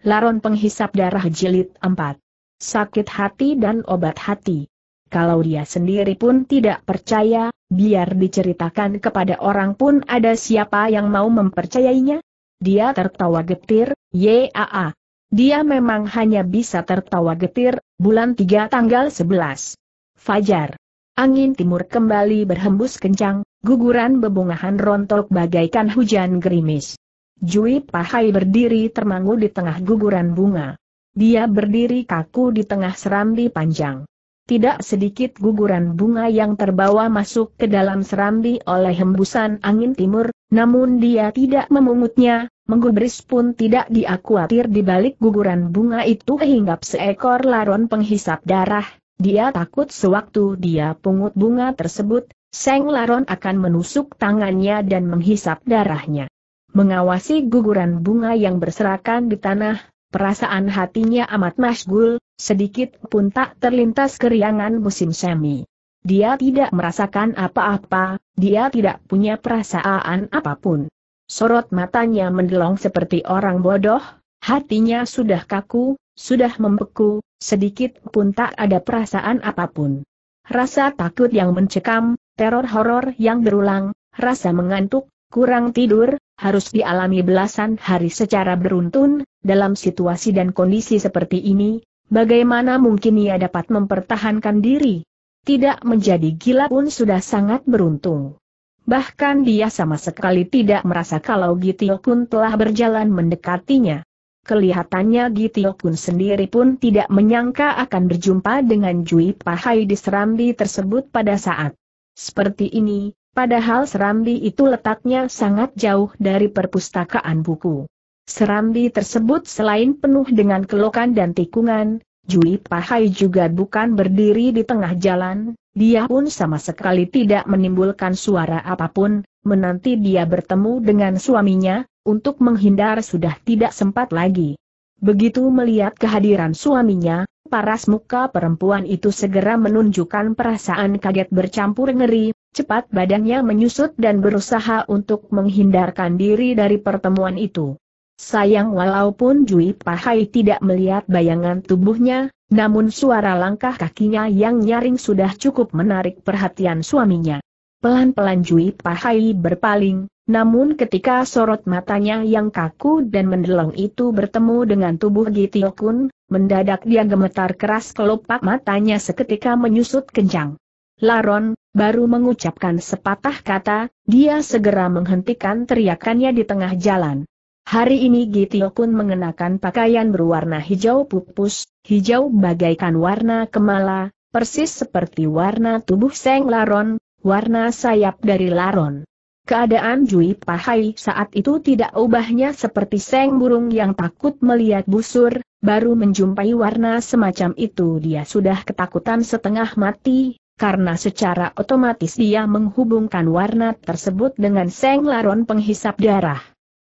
Laron penghisap darah jilid 4. Sakit hati dan obat hati. Kalau dia sendiri pun tidak percaya, biar diceritakan kepada orang pun ada siapa yang mau mempercayainya? Dia tertawa getir, yaa. Dia memang hanya bisa tertawa getir, bulan 3 tanggal 11. Fajar. Angin timur kembali berhembus kencang, guguran bebungahan rontok bagaikan hujan gerimis. Jui Pahai berdiri termangu di tengah guguran bunga. Dia berdiri kaku di tengah serambi panjang. Tidak sedikit guguran bunga yang terbawa masuk ke dalam serambi oleh hembusan angin timur, namun dia tidak memungutnya, menggubris pun tidak diakuatir di balik guguran bunga itu hinggap seekor laron penghisap darah, dia takut sewaktu dia pungut bunga tersebut, Seng Laron akan menusuk tangannya dan menghisap darahnya. Mengawasi guguran bunga yang berserakan di tanah, perasaan hatinya amat masgul, sedikit pun tak terlintas keriangan musim semi. Dia tidak merasakan apa-apa, dia tidak punya perasaan apapun. Sorot matanya mendelong seperti orang bodoh, hatinya sudah kaku, sudah membeku, sedikit pun tak ada perasaan apapun. Rasa takut yang mencekam, teror horor yang berulang, rasa mengantuk, Kurang tidur, harus dialami belasan hari secara beruntun, dalam situasi dan kondisi seperti ini, bagaimana mungkin ia dapat mempertahankan diri? Tidak menjadi gila pun sudah sangat beruntung. Bahkan dia sama sekali tidak merasa kalau Gitio pun telah berjalan mendekatinya. Kelihatannya Gitio pun sendiri pun tidak menyangka akan berjumpa dengan Jui Pahai di serambi tersebut pada saat seperti ini, Padahal serambi itu letaknya sangat jauh dari perpustakaan buku. Serambi tersebut selain penuh dengan kelokan dan tikungan, Jui Pahai juga bukan berdiri di tengah jalan, dia pun sama sekali tidak menimbulkan suara apapun, menanti dia bertemu dengan suaminya, untuk menghindar sudah tidak sempat lagi. Begitu melihat kehadiran suaminya, paras muka perempuan itu segera menunjukkan perasaan kaget bercampur ngeri, cepat badannya menyusut dan berusaha untuk menghindarkan diri dari pertemuan itu. Sayang walaupun Jui Pahai tidak melihat bayangan tubuhnya, namun suara langkah kakinya yang nyaring sudah cukup menarik perhatian suaminya. Pelan-pelan Jui Pahai berpaling, namun ketika sorot matanya yang kaku dan mendelong itu bertemu dengan tubuh Gitiokun, mendadak dia gemetar keras kelopak matanya seketika menyusut kencang. Laron, baru mengucapkan sepatah kata, dia segera menghentikan teriakannya di tengah jalan. Hari ini Gitio mengenakan pakaian berwarna hijau pupus, hijau bagaikan warna kemala, persis seperti warna tubuh Seng Laron, warna sayap dari laron. Keadaan Jui Pahai saat itu tidak ubahnya seperti seng burung yang takut melihat busur, baru menjumpai warna semacam itu dia sudah ketakutan setengah mati, karena secara otomatis dia menghubungkan warna tersebut dengan seng laron penghisap darah.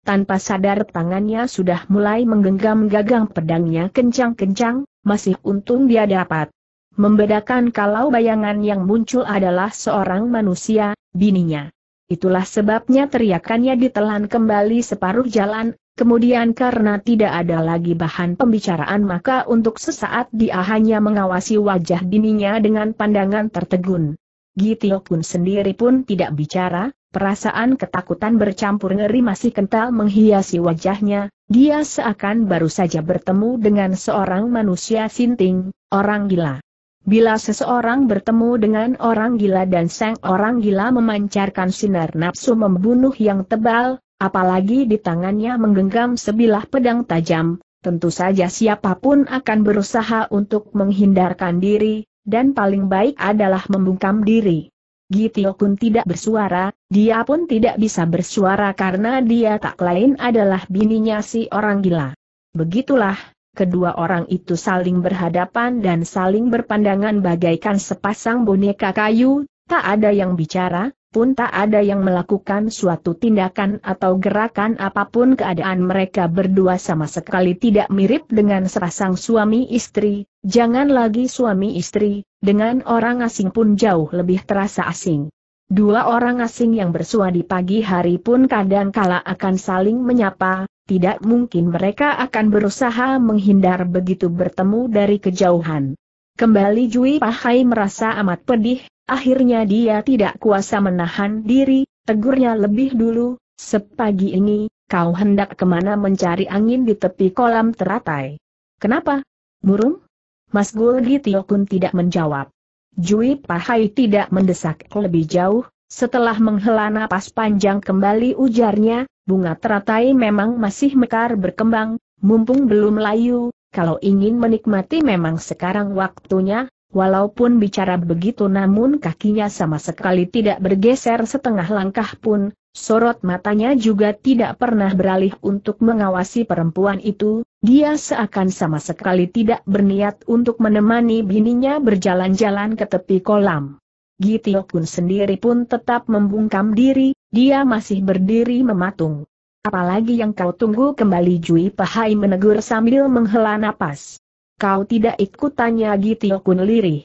Tanpa sadar tangannya sudah mulai menggenggam gagang pedangnya kencang-kencang, masih untung dia dapat membedakan kalau bayangan yang muncul adalah seorang manusia, bininya. Itulah sebabnya teriakannya ditelan kembali separuh jalan, kemudian karena tidak ada lagi bahan pembicaraan maka untuk sesaat dia hanya mengawasi wajah bininya dengan pandangan tertegun. Gitio pun sendiri pun tidak bicara, perasaan ketakutan bercampur ngeri masih kental menghiasi wajahnya, dia seakan baru saja bertemu dengan seorang manusia sinting, orang gila. Bila seseorang bertemu dengan orang gila dan sang orang gila memancarkan sinar nafsu membunuh yang tebal, apalagi di tangannya menggenggam sebilah pedang tajam, tentu saja siapapun akan berusaha untuk menghindarkan diri, dan paling baik adalah membungkam diri. Gitio pun tidak bersuara, dia pun tidak bisa bersuara karena dia tak lain adalah bininya si orang gila. Begitulah, kedua orang itu saling berhadapan dan saling berpandangan bagaikan sepasang boneka kayu, tak ada yang bicara, pun tak ada yang melakukan suatu tindakan atau gerakan apapun keadaan mereka berdua sama sekali tidak mirip dengan sepasang suami istri, jangan lagi suami istri, dengan orang asing pun jauh lebih terasa asing. Dua orang asing yang bersua di pagi hari pun kadang kala akan saling menyapa, tidak mungkin mereka akan berusaha menghindar begitu bertemu dari kejauhan. Kembali Jui Pahai merasa amat pedih, akhirnya dia tidak kuasa menahan diri, tegurnya lebih dulu, sepagi ini, kau hendak kemana mencari angin di tepi kolam teratai. Kenapa? Murung? Mas Gulgi Tiokun tidak menjawab. Jui Pahai tidak mendesak lebih jauh, setelah menghela napas panjang kembali ujarnya, bunga teratai memang masih mekar berkembang, mumpung belum layu, kalau ingin menikmati memang sekarang waktunya, walaupun bicara begitu namun kakinya sama sekali tidak bergeser setengah langkah pun, Sorot matanya juga tidak pernah beralih untuk mengawasi perempuan itu, dia seakan sama sekali tidak berniat untuk menemani bininya berjalan-jalan ke tepi kolam. Gitio Kun sendiri pun tetap membungkam diri, dia masih berdiri mematung. Apalagi yang kau tunggu kembali Jui Pahai menegur sambil menghela napas. Kau tidak ikut tanya Gitio Kun lirih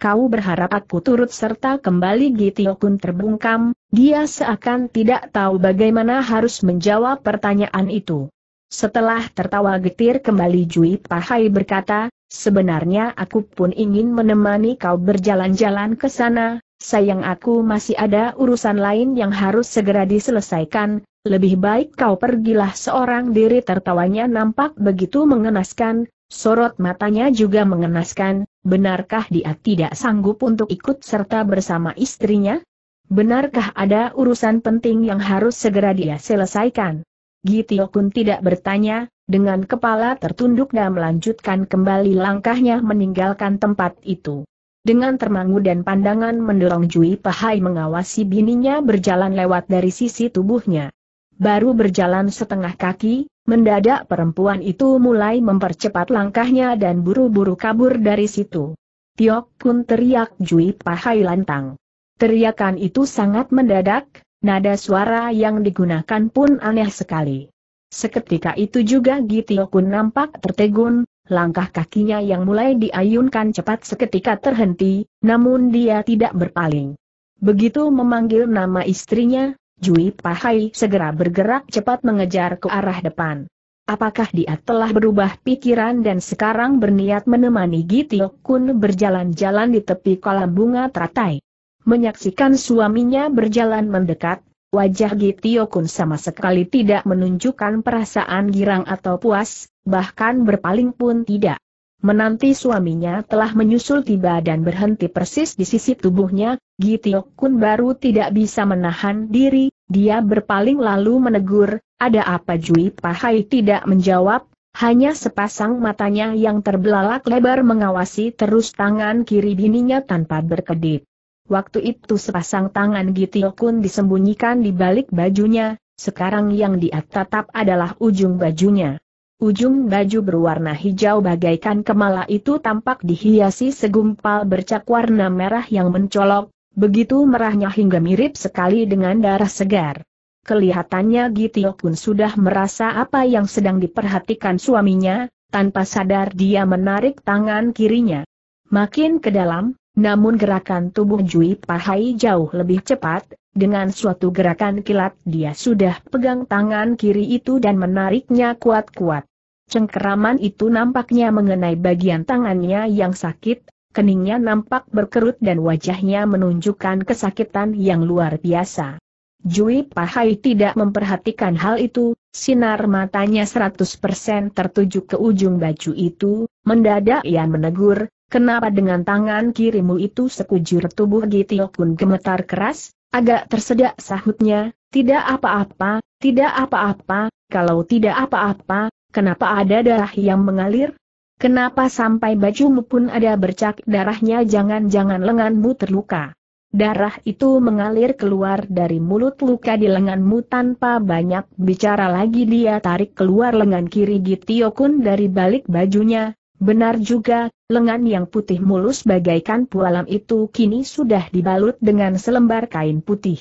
kau berharap aku turut serta kembali Gitiokun terbungkam, dia seakan tidak tahu bagaimana harus menjawab pertanyaan itu. Setelah tertawa getir kembali Jui Pahai berkata, sebenarnya aku pun ingin menemani kau berjalan-jalan ke sana, sayang aku masih ada urusan lain yang harus segera diselesaikan, lebih baik kau pergilah seorang diri tertawanya nampak begitu mengenaskan, Sorot matanya juga mengenaskan, benarkah dia tidak sanggup untuk ikut serta bersama istrinya? Benarkah ada urusan penting yang harus segera dia selesaikan? Gitio pun tidak bertanya, dengan kepala tertunduk dan melanjutkan kembali langkahnya meninggalkan tempat itu. Dengan termangu dan pandangan mendorong Jui Pahai mengawasi bininya berjalan lewat dari sisi tubuhnya. Baru berjalan setengah kaki, Mendadak perempuan itu mulai mempercepat langkahnya dan buru-buru kabur dari situ. Tiok Kun teriak Jui Pahai lantang. Teriakan itu sangat mendadak, nada suara yang digunakan pun aneh sekali. Seketika itu juga Tiok Kun nampak tertegun, langkah kakinya yang mulai diayunkan cepat seketika terhenti, namun dia tidak berpaling. Begitu memanggil nama istrinya, Jui Pahai segera bergerak cepat mengejar ke arah depan. Apakah dia telah berubah pikiran dan sekarang berniat menemani Gitio Kun berjalan-jalan di tepi kolam bunga teratai? Menyaksikan suaminya berjalan mendekat, wajah Gitio Kun sama sekali tidak menunjukkan perasaan girang atau puas, bahkan berpaling pun tidak. Menanti suaminya telah menyusul tiba dan berhenti persis di sisi tubuhnya, Gitiok Kun baru tidak bisa menahan diri, dia berpaling lalu menegur, ada apa Jui Pahai tidak menjawab, hanya sepasang matanya yang terbelalak lebar mengawasi terus tangan kiri bininya tanpa berkedip. Waktu itu sepasang tangan Gitiok Kun disembunyikan di balik bajunya, sekarang yang dia tatap adalah ujung bajunya. Ujung baju berwarna hijau bagaikan kemala itu tampak dihiasi segumpal bercak warna merah yang mencolok, begitu merahnya hingga mirip sekali dengan darah segar. Kelihatannya Gitio pun sudah merasa apa yang sedang diperhatikan suaminya, tanpa sadar dia menarik tangan kirinya. Makin ke dalam, namun gerakan tubuh Jui Pahai jauh lebih cepat, dengan suatu gerakan kilat dia sudah pegang tangan kiri itu dan menariknya kuat-kuat. Cengkeraman itu nampaknya mengenai bagian tangannya yang sakit, keningnya nampak berkerut dan wajahnya menunjukkan kesakitan yang luar biasa. Jui Pahai tidak memperhatikan hal itu, sinar matanya 100% tertuju ke ujung baju itu, mendadak ia menegur, kenapa dengan tangan kirimu itu sekujur tubuh Gitio pun gemetar keras, agak tersedak sahutnya, tidak apa-apa, tidak apa-apa, kalau tidak apa-apa, Kenapa ada darah yang mengalir? Kenapa sampai bajumu pun ada bercak darahnya jangan-jangan lenganmu terluka? Darah itu mengalir keluar dari mulut luka di lenganmu tanpa banyak bicara lagi dia tarik keluar lengan kiri Gitio Kun dari balik bajunya. Benar juga, lengan yang putih mulus bagaikan pualam itu kini sudah dibalut dengan selembar kain putih.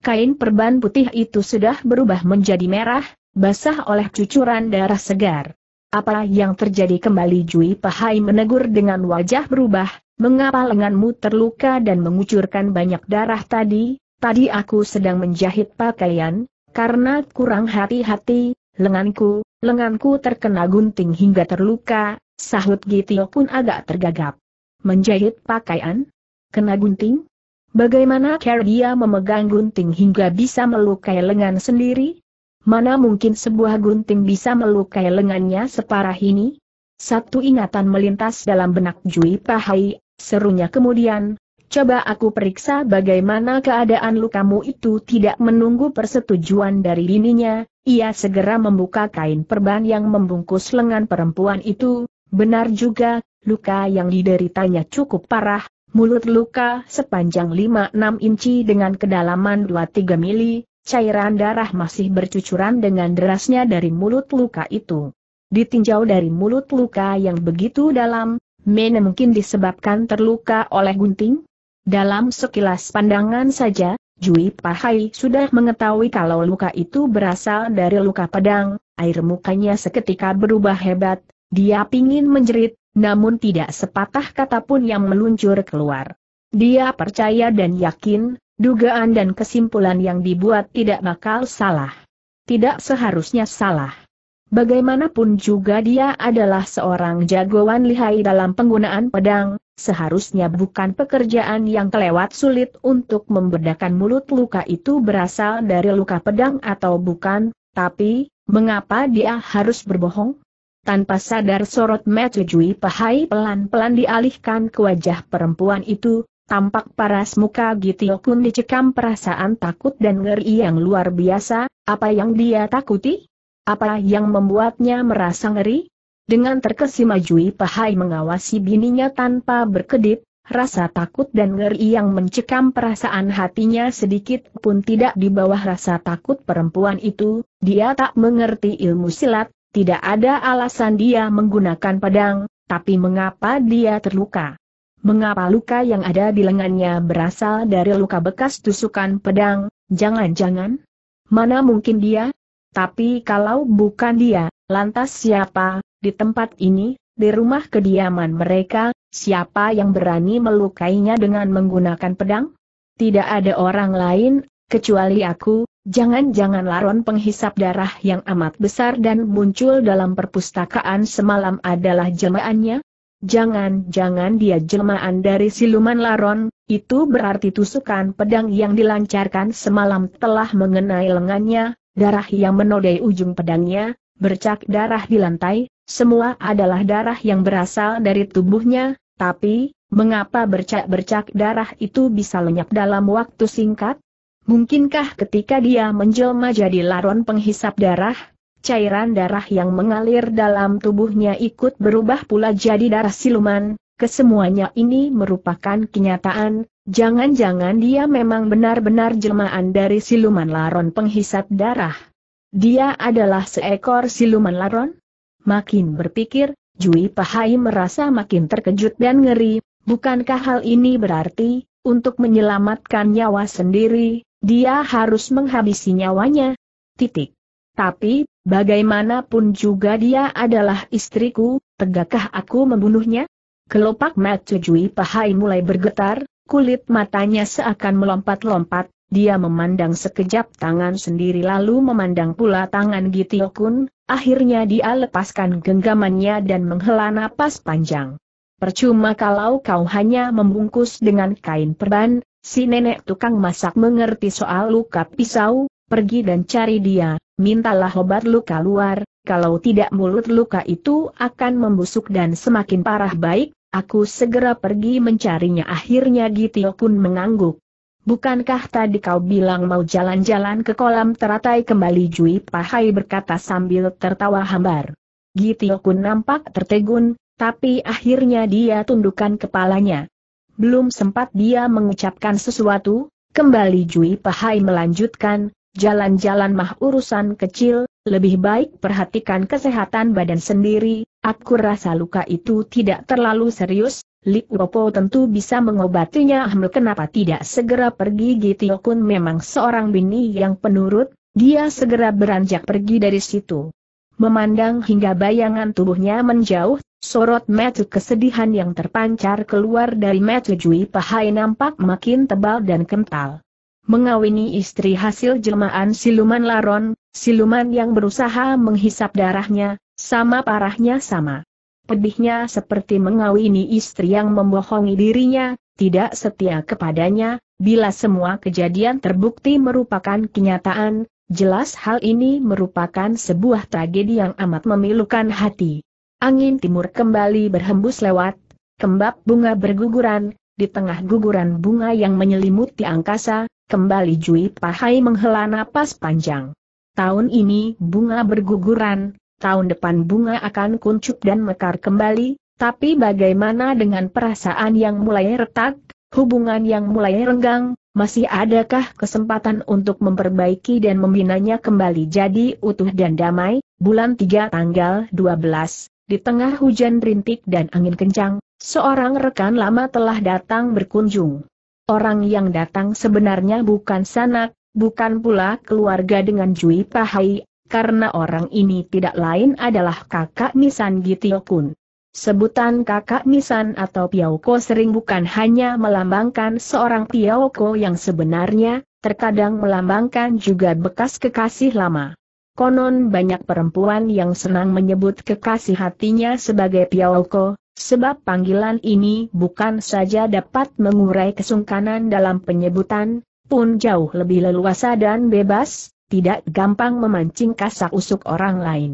Kain perban putih itu sudah berubah menjadi merah, basah oleh cucuran darah segar. Apa yang terjadi kembali Jui Pahai menegur dengan wajah berubah, mengapa lenganmu terluka dan mengucurkan banyak darah tadi, tadi aku sedang menjahit pakaian, karena kurang hati-hati, lenganku, lenganku terkena gunting hingga terluka, sahut Gitio pun agak tergagap. Menjahit pakaian? Kena gunting? Bagaimana cara dia memegang gunting hingga bisa melukai lengan sendiri? Mana mungkin sebuah gunting bisa melukai lengannya separah ini? Satu ingatan melintas dalam benak Jui Pahai, serunya kemudian, coba aku periksa bagaimana keadaan lukamu itu tidak menunggu persetujuan dari bininya, ia segera membuka kain perban yang membungkus lengan perempuan itu, benar juga, luka yang dideritanya cukup parah, mulut luka sepanjang 5-6 inci dengan kedalaman 2-3 mili, Cairan darah masih bercucuran dengan derasnya dari mulut luka itu. Ditinjau dari mulut luka yang begitu dalam, Mene mungkin disebabkan terluka oleh gunting? Dalam sekilas pandangan saja, Jui Pahai sudah mengetahui kalau luka itu berasal dari luka pedang, air mukanya seketika berubah hebat, dia pingin menjerit, namun tidak sepatah kata pun yang meluncur keluar. Dia percaya dan yakin, Dugaan dan kesimpulan yang dibuat tidak bakal salah. Tidak seharusnya salah. Bagaimanapun juga dia adalah seorang jagoan lihai dalam penggunaan pedang, seharusnya bukan pekerjaan yang kelewat sulit untuk membedakan mulut luka itu berasal dari luka pedang atau bukan, tapi, mengapa dia harus berbohong? Tanpa sadar sorot Jui Pahai pelan-pelan dialihkan ke wajah perempuan itu, Tampak paras muka Gitio pun dicekam perasaan takut dan ngeri yang luar biasa, apa yang dia takuti? Apa yang membuatnya merasa ngeri? Dengan terkesima Jui Pahai mengawasi bininya tanpa berkedip, rasa takut dan ngeri yang mencekam perasaan hatinya sedikit pun tidak di bawah rasa takut perempuan itu, dia tak mengerti ilmu silat, tidak ada alasan dia menggunakan pedang, tapi mengapa dia terluka? Mengapa luka yang ada di lengannya berasal dari luka bekas tusukan pedang, jangan-jangan? Mana mungkin dia? Tapi kalau bukan dia, lantas siapa, di tempat ini, di rumah kediaman mereka, siapa yang berani melukainya dengan menggunakan pedang? Tidak ada orang lain, kecuali aku, jangan-jangan laron penghisap darah yang amat besar dan muncul dalam perpustakaan semalam adalah jemaannya? Jangan-jangan dia jelmaan dari siluman laron, itu berarti tusukan pedang yang dilancarkan semalam telah mengenai lengannya, darah yang menodai ujung pedangnya, bercak darah di lantai, semua adalah darah yang berasal dari tubuhnya, tapi, mengapa bercak-bercak darah itu bisa lenyap dalam waktu singkat? Mungkinkah ketika dia menjelma jadi laron penghisap darah, cairan darah yang mengalir dalam tubuhnya ikut berubah pula jadi darah siluman, kesemuanya ini merupakan kenyataan, jangan-jangan dia memang benar-benar jelmaan dari siluman laron penghisap darah. Dia adalah seekor siluman laron? Makin berpikir, Jui Pahai merasa makin terkejut dan ngeri, bukankah hal ini berarti, untuk menyelamatkan nyawa sendiri, dia harus menghabisi nyawanya? Titik. Tapi, Bagaimanapun juga dia adalah istriku, tegakkah aku membunuhnya? Kelopak mata Jui Pahai mulai bergetar, kulit matanya seakan melompat-lompat, dia memandang sekejap tangan sendiri lalu memandang pula tangan Gitiokun, akhirnya dia lepaskan genggamannya dan menghela napas panjang. Percuma kalau kau hanya membungkus dengan kain perban, si nenek tukang masak mengerti soal luka pisau, pergi dan cari dia, mintalah obat luka luar, kalau tidak mulut luka itu akan membusuk dan semakin parah baik, aku segera pergi mencarinya akhirnya Gitio pun mengangguk. Bukankah tadi kau bilang mau jalan-jalan ke kolam teratai kembali Jui Pahai berkata sambil tertawa hambar. Gitio kun nampak tertegun, tapi akhirnya dia tundukkan kepalanya. Belum sempat dia mengucapkan sesuatu, kembali Jui Pahai melanjutkan, Jalan-jalan mah urusan kecil, lebih baik perhatikan kesehatan badan sendiri, aku rasa luka itu tidak terlalu serius, Li Uopo tentu bisa mengobatinya Ahmel kenapa tidak segera pergi Gitio Kun memang seorang bini yang penurut, dia segera beranjak pergi dari situ. Memandang hingga bayangan tubuhnya menjauh, sorot mata kesedihan yang terpancar keluar dari mata Jui Pahai nampak makin tebal dan kental mengawini istri hasil jelmaan siluman laron, siluman yang berusaha menghisap darahnya, sama parahnya sama. Pedihnya seperti mengawini istri yang membohongi dirinya, tidak setia kepadanya, bila semua kejadian terbukti merupakan kenyataan, jelas hal ini merupakan sebuah tragedi yang amat memilukan hati. Angin timur kembali berhembus lewat, kembab bunga berguguran, di tengah guguran bunga yang menyelimuti angkasa, Kembali Jui Pahai menghela napas panjang. Tahun ini bunga berguguran, tahun depan bunga akan kuncup dan mekar kembali, tapi bagaimana dengan perasaan yang mulai retak, hubungan yang mulai renggang, masih adakah kesempatan untuk memperbaiki dan membinanya kembali jadi utuh dan damai? Bulan 3 tanggal 12, di tengah hujan rintik dan angin kencang, seorang rekan lama telah datang berkunjung orang yang datang sebenarnya bukan sanak, bukan pula keluarga dengan Jui Pahai, karena orang ini tidak lain adalah kakak Nisan Gitiokun. Sebutan kakak Nisan atau Piauko sering bukan hanya melambangkan seorang Piauko yang sebenarnya, terkadang melambangkan juga bekas kekasih lama. Konon banyak perempuan yang senang menyebut kekasih hatinya sebagai Piauko, Sebab panggilan ini bukan saja dapat mengurai kesungkanan dalam penyebutan, pun jauh lebih leluasa dan bebas, tidak gampang memancing kasak usuk orang lain.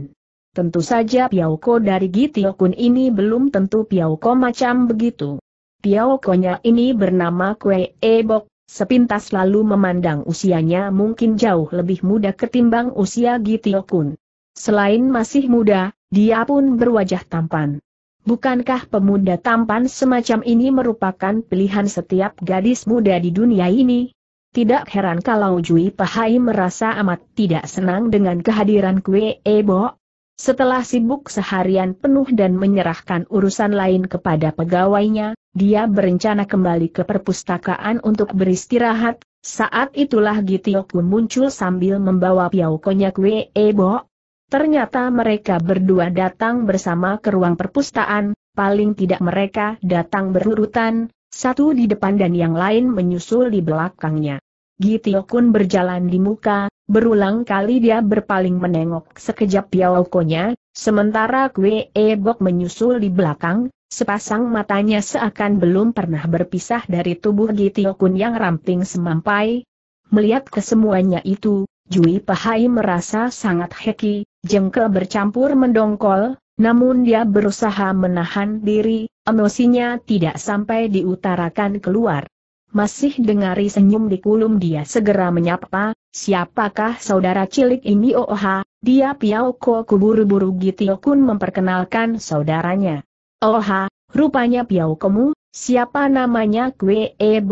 Tentu saja ko dari Gitio Kun ini belum tentu ko macam begitu. Piaukonya ini bernama Kue Ebok, sepintas lalu memandang usianya mungkin jauh lebih muda ketimbang usia Gitio Kun. Selain masih muda, dia pun berwajah tampan. Bukankah pemuda tampan semacam ini merupakan pilihan setiap gadis muda di dunia ini? Tidak heran kalau Jui Pahai merasa amat tidak senang dengan kehadiran Kue Ebo. Setelah sibuk seharian penuh dan menyerahkan urusan lain kepada pegawainya, dia berencana kembali ke perpustakaan untuk beristirahat. Saat itulah Gitioku muncul sambil membawa Piaukonya Kue Ebo. Ternyata mereka berdua datang bersama ke ruang perpustakaan, paling tidak mereka datang berurutan, satu di depan dan yang lain menyusul di belakangnya. Gitio Kun berjalan di muka, berulang kali dia berpaling menengok sekejap Piaokonya, sementara Kwe Ebok menyusul di belakang, sepasang matanya seakan belum pernah berpisah dari tubuh Gitio Kun yang ramping semampai. Melihat kesemuanya itu, Jui Pahai merasa sangat heki, jengkel bercampur mendongkol, namun dia berusaha menahan diri, emosinya tidak sampai diutarakan keluar. Masih dengari senyum di kulum dia segera menyapa, siapakah saudara cilik ini Oha, oh dia Piao Ko buru-buru Gitio Kun memperkenalkan saudaranya. Oha, oh rupanya Piao Kemu, siapa namanya Kwe Ehm,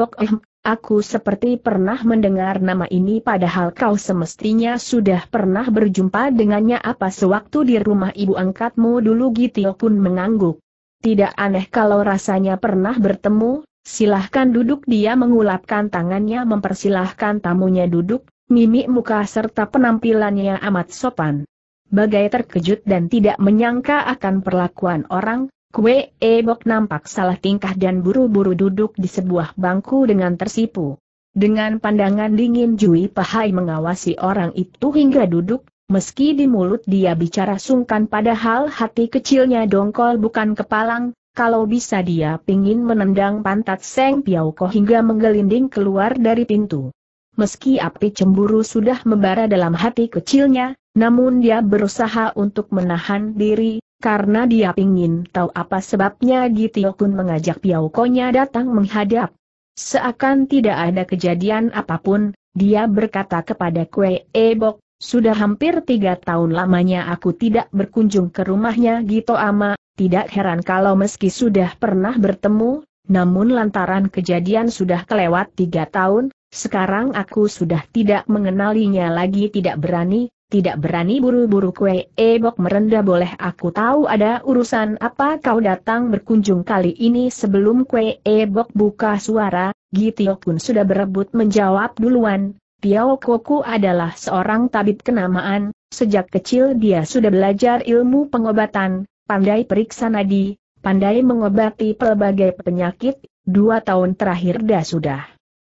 Aku seperti pernah mendengar nama ini padahal kau semestinya sudah pernah berjumpa dengannya apa sewaktu di rumah ibu angkatmu dulu Gitio pun mengangguk. Tidak aneh kalau rasanya pernah bertemu, silahkan duduk dia mengulapkan tangannya mempersilahkan tamunya duduk, mimik muka serta penampilannya amat sopan. Bagai terkejut dan tidak menyangka akan perlakuan orang, Kue Ebok nampak salah tingkah dan buru-buru duduk di sebuah bangku dengan tersipu. Dengan pandangan dingin Jui Pahai mengawasi orang itu hingga duduk, meski di mulut dia bicara sungkan padahal hati kecilnya dongkol bukan kepalang, kalau bisa dia pingin menendang pantat Seng Piau Ko hingga menggelinding keluar dari pintu. Meski api cemburu sudah membara dalam hati kecilnya, namun dia berusaha untuk menahan diri, karena dia ingin tahu apa sebabnya Gitio Kun mengajak Piao Konya datang menghadap. Seakan tidak ada kejadian apapun, dia berkata kepada Kue Ebok, sudah hampir tiga tahun lamanya aku tidak berkunjung ke rumahnya Gito Ama, tidak heran kalau meski sudah pernah bertemu, namun lantaran kejadian sudah kelewat tiga tahun, sekarang aku sudah tidak mengenalinya lagi tidak berani, tidak berani buru-buru kue ebok merenda boleh aku tahu ada urusan apa kau datang berkunjung kali ini sebelum kue ebok buka suara, Gitio pun sudah berebut menjawab duluan, Piao Koku adalah seorang tabib kenamaan, sejak kecil dia sudah belajar ilmu pengobatan, pandai periksa nadi, pandai mengobati pelbagai penyakit, dua tahun terakhir dah sudah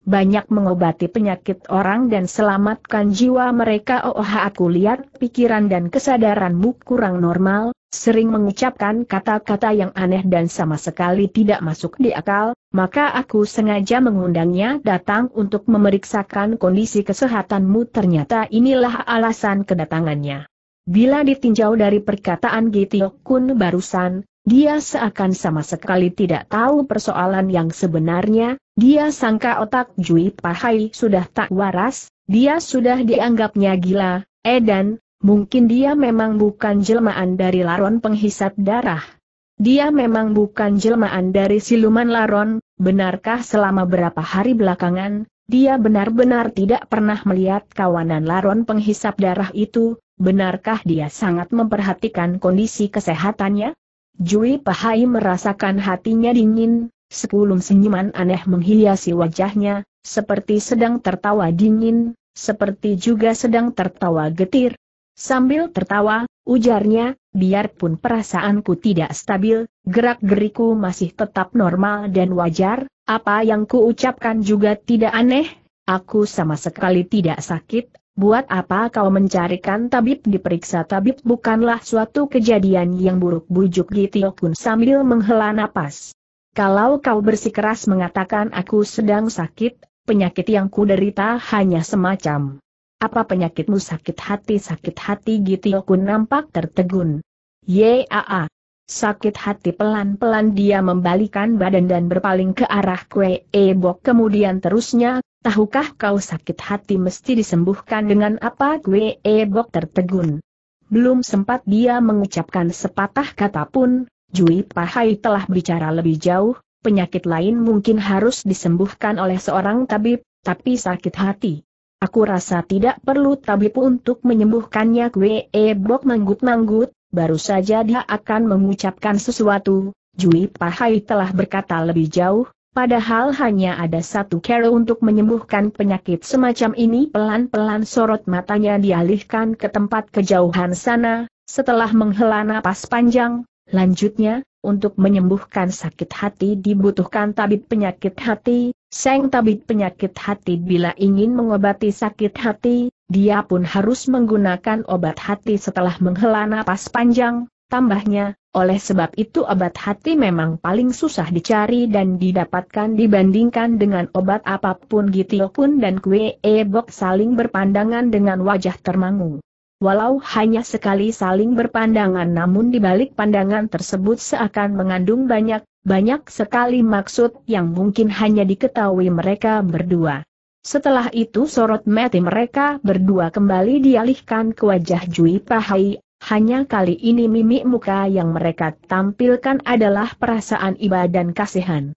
banyak mengobati penyakit orang dan selamatkan jiwa mereka. Oh aku lihat pikiran dan kesadaranmu kurang normal, sering mengucapkan kata-kata yang aneh dan sama sekali tidak masuk di akal, maka aku sengaja mengundangnya datang untuk memeriksakan kondisi kesehatanmu ternyata inilah alasan kedatangannya. Bila ditinjau dari perkataan Gitio Kun barusan, dia seakan sama sekali tidak tahu persoalan yang sebenarnya, dia sangka otak Jui Pahai sudah tak waras, dia sudah dianggapnya gila, edan, mungkin dia memang bukan jelmaan dari laron penghisap darah. Dia memang bukan jelmaan dari siluman laron, benarkah selama berapa hari belakangan, dia benar-benar tidak pernah melihat kawanan laron penghisap darah itu, benarkah dia sangat memperhatikan kondisi kesehatannya? Jui Pahai merasakan hatinya dingin, sekulum senyuman aneh menghiasi wajahnya, seperti sedang tertawa dingin, seperti juga sedang tertawa getir. Sambil tertawa, ujarnya, biarpun perasaanku tidak stabil, gerak-geriku masih tetap normal dan wajar, apa yang kuucapkan juga tidak aneh, aku sama sekali tidak sakit, Buat apa kau mencarikan tabib diperiksa tabib bukanlah suatu kejadian yang buruk bujuk Gitio pun sambil menghela napas. Kalau kau bersikeras mengatakan aku sedang sakit, penyakit yang ku derita hanya semacam. Apa penyakitmu sakit hati sakit hati Gitio pun nampak tertegun. Yaa. Sakit hati pelan-pelan dia membalikan badan dan berpaling ke arah kue ebok kemudian terusnya Tahukah kau sakit hati mesti disembuhkan dengan apa gue ebok tertegun. Belum sempat dia mengucapkan sepatah kata pun, Jui Pahai telah bicara lebih jauh, penyakit lain mungkin harus disembuhkan oleh seorang tabib, tapi sakit hati. Aku rasa tidak perlu tabib untuk menyembuhkannya gue ebok manggut-manggut, baru saja dia akan mengucapkan sesuatu, Jui Pahai telah berkata lebih jauh, Padahal hanya ada satu cara untuk menyembuhkan penyakit semacam ini pelan-pelan sorot matanya dialihkan ke tempat kejauhan sana, setelah menghela napas panjang, lanjutnya, untuk menyembuhkan sakit hati dibutuhkan tabib penyakit hati, Seng tabib penyakit hati bila ingin mengobati sakit hati, dia pun harus menggunakan obat hati setelah menghela napas panjang, Tambahnya, oleh sebab itu obat hati memang paling susah dicari dan didapatkan dibandingkan dengan obat apapun gitu pun dan Kue Ebok saling berpandangan dengan wajah termangu. Walau hanya sekali saling berpandangan namun dibalik pandangan tersebut seakan mengandung banyak, banyak sekali maksud yang mungkin hanya diketahui mereka berdua. Setelah itu sorot mati mereka berdua kembali dialihkan ke wajah Jui Pahai hanya kali ini mimik muka yang mereka tampilkan adalah perasaan iba dan kasihan.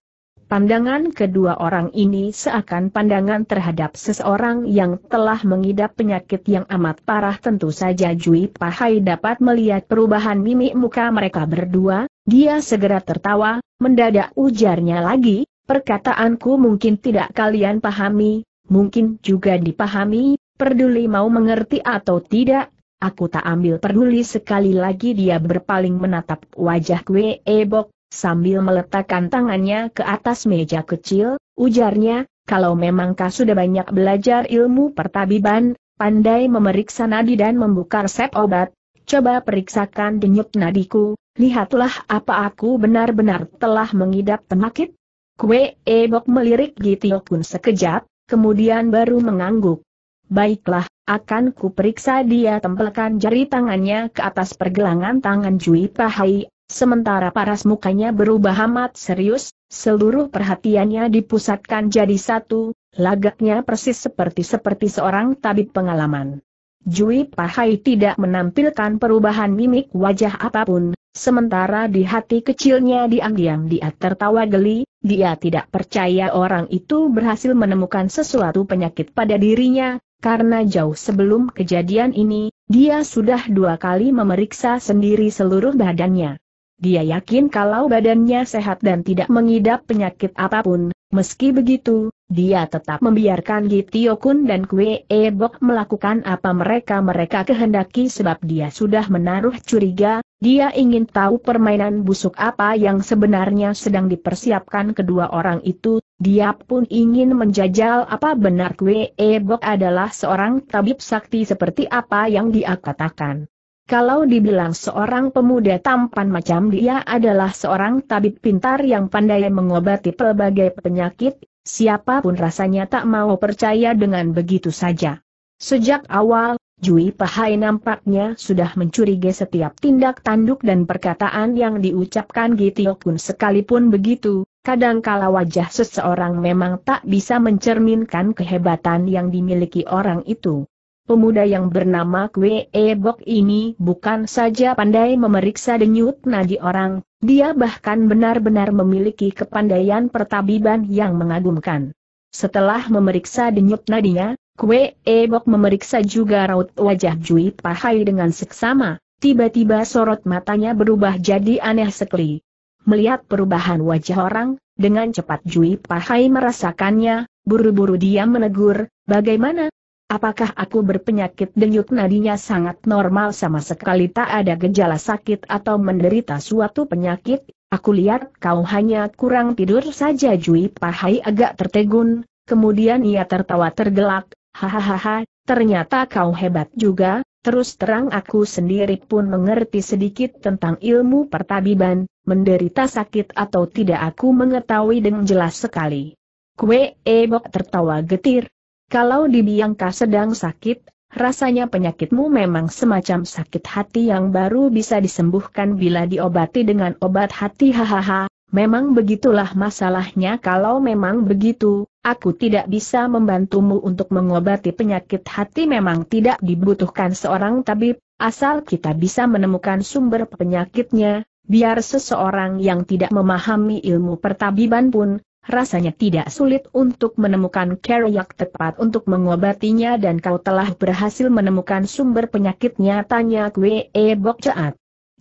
Pandangan kedua orang ini seakan pandangan terhadap seseorang yang telah mengidap penyakit yang amat parah tentu saja Jui Pahai dapat melihat perubahan mimik muka mereka berdua, dia segera tertawa, mendadak ujarnya lagi, perkataanku mungkin tidak kalian pahami, mungkin juga dipahami, peduli mau mengerti atau tidak, Aku tak ambil peduli sekali lagi dia berpaling menatap wajah kue ebok, sambil meletakkan tangannya ke atas meja kecil, ujarnya, kalau memang kau sudah banyak belajar ilmu pertabiban, pandai memeriksa nadi dan membuka resep obat, coba periksakan denyut nadiku, lihatlah apa aku benar-benar telah mengidap penyakit. Kue ebok melirik Gitiokun sekejap, kemudian baru mengangguk. Baiklah, akan kuperiksa dia tempelkan jari tangannya ke atas pergelangan tangan Jui Pahai, sementara paras mukanya berubah amat serius, seluruh perhatiannya dipusatkan jadi satu, lagaknya persis seperti-seperti seorang tabib pengalaman. Jui Pahai tidak menampilkan perubahan mimik wajah apapun, sementara di hati kecilnya diam-diam dia tertawa geli, dia tidak percaya orang itu berhasil menemukan sesuatu penyakit pada dirinya, karena jauh sebelum kejadian ini, dia sudah dua kali memeriksa sendiri seluruh badannya. Dia yakin kalau badannya sehat dan tidak mengidap penyakit apapun, meski begitu, dia tetap membiarkan Gitiokun dan Kue Ebok melakukan apa mereka-mereka kehendaki sebab dia sudah menaruh curiga, dia ingin tahu permainan busuk apa yang sebenarnya sedang dipersiapkan kedua orang itu, dia pun ingin menjajal apa benar Kwe Ebok adalah seorang tabib sakti seperti apa yang dia katakan. Kalau dibilang seorang pemuda tampan macam dia adalah seorang tabib pintar yang pandai mengobati pelbagai penyakit, siapapun rasanya tak mau percaya dengan begitu saja. Sejak awal, Jui Pahai nampaknya sudah mencurigai setiap tindak tanduk dan perkataan yang diucapkan Gitiok pun sekalipun begitu, kadangkala wajah seseorang memang tak bisa mencerminkan kehebatan yang dimiliki orang itu. Pemuda yang bernama Kwe e Bok ini bukan saja pandai memeriksa denyut nadi orang, dia bahkan benar-benar memiliki kepandaian pertabiban yang mengagumkan. Setelah memeriksa denyut nadinya, Kue Ebok memeriksa juga raut wajah Jui Pahai dengan seksama, tiba-tiba sorot matanya berubah jadi aneh sekali. Melihat perubahan wajah orang, dengan cepat Jui Pahai merasakannya, buru-buru dia menegur, bagaimana? Apakah aku berpenyakit denyut nadinya sangat normal sama sekali tak ada gejala sakit atau menderita suatu penyakit? Aku lihat kau hanya kurang tidur saja Jui Pahai agak tertegun, kemudian ia tertawa tergelak, Hahaha, ternyata kau hebat juga, terus terang aku sendiri pun mengerti sedikit tentang ilmu pertabiban, menderita sakit atau tidak aku mengetahui dengan jelas sekali. Kue Ebok tertawa getir. Kalau dibiangka sedang sakit, rasanya penyakitmu memang semacam sakit hati yang baru bisa disembuhkan bila diobati dengan obat hati hahaha, Memang begitulah masalahnya kalau memang begitu, aku tidak bisa membantumu untuk mengobati penyakit hati memang tidak dibutuhkan seorang tabib, asal kita bisa menemukan sumber penyakitnya, biar seseorang yang tidak memahami ilmu pertabiban pun, rasanya tidak sulit untuk menemukan cara yang tepat untuk mengobatinya dan kau telah berhasil menemukan sumber penyakitnya tanya Kwee e Bok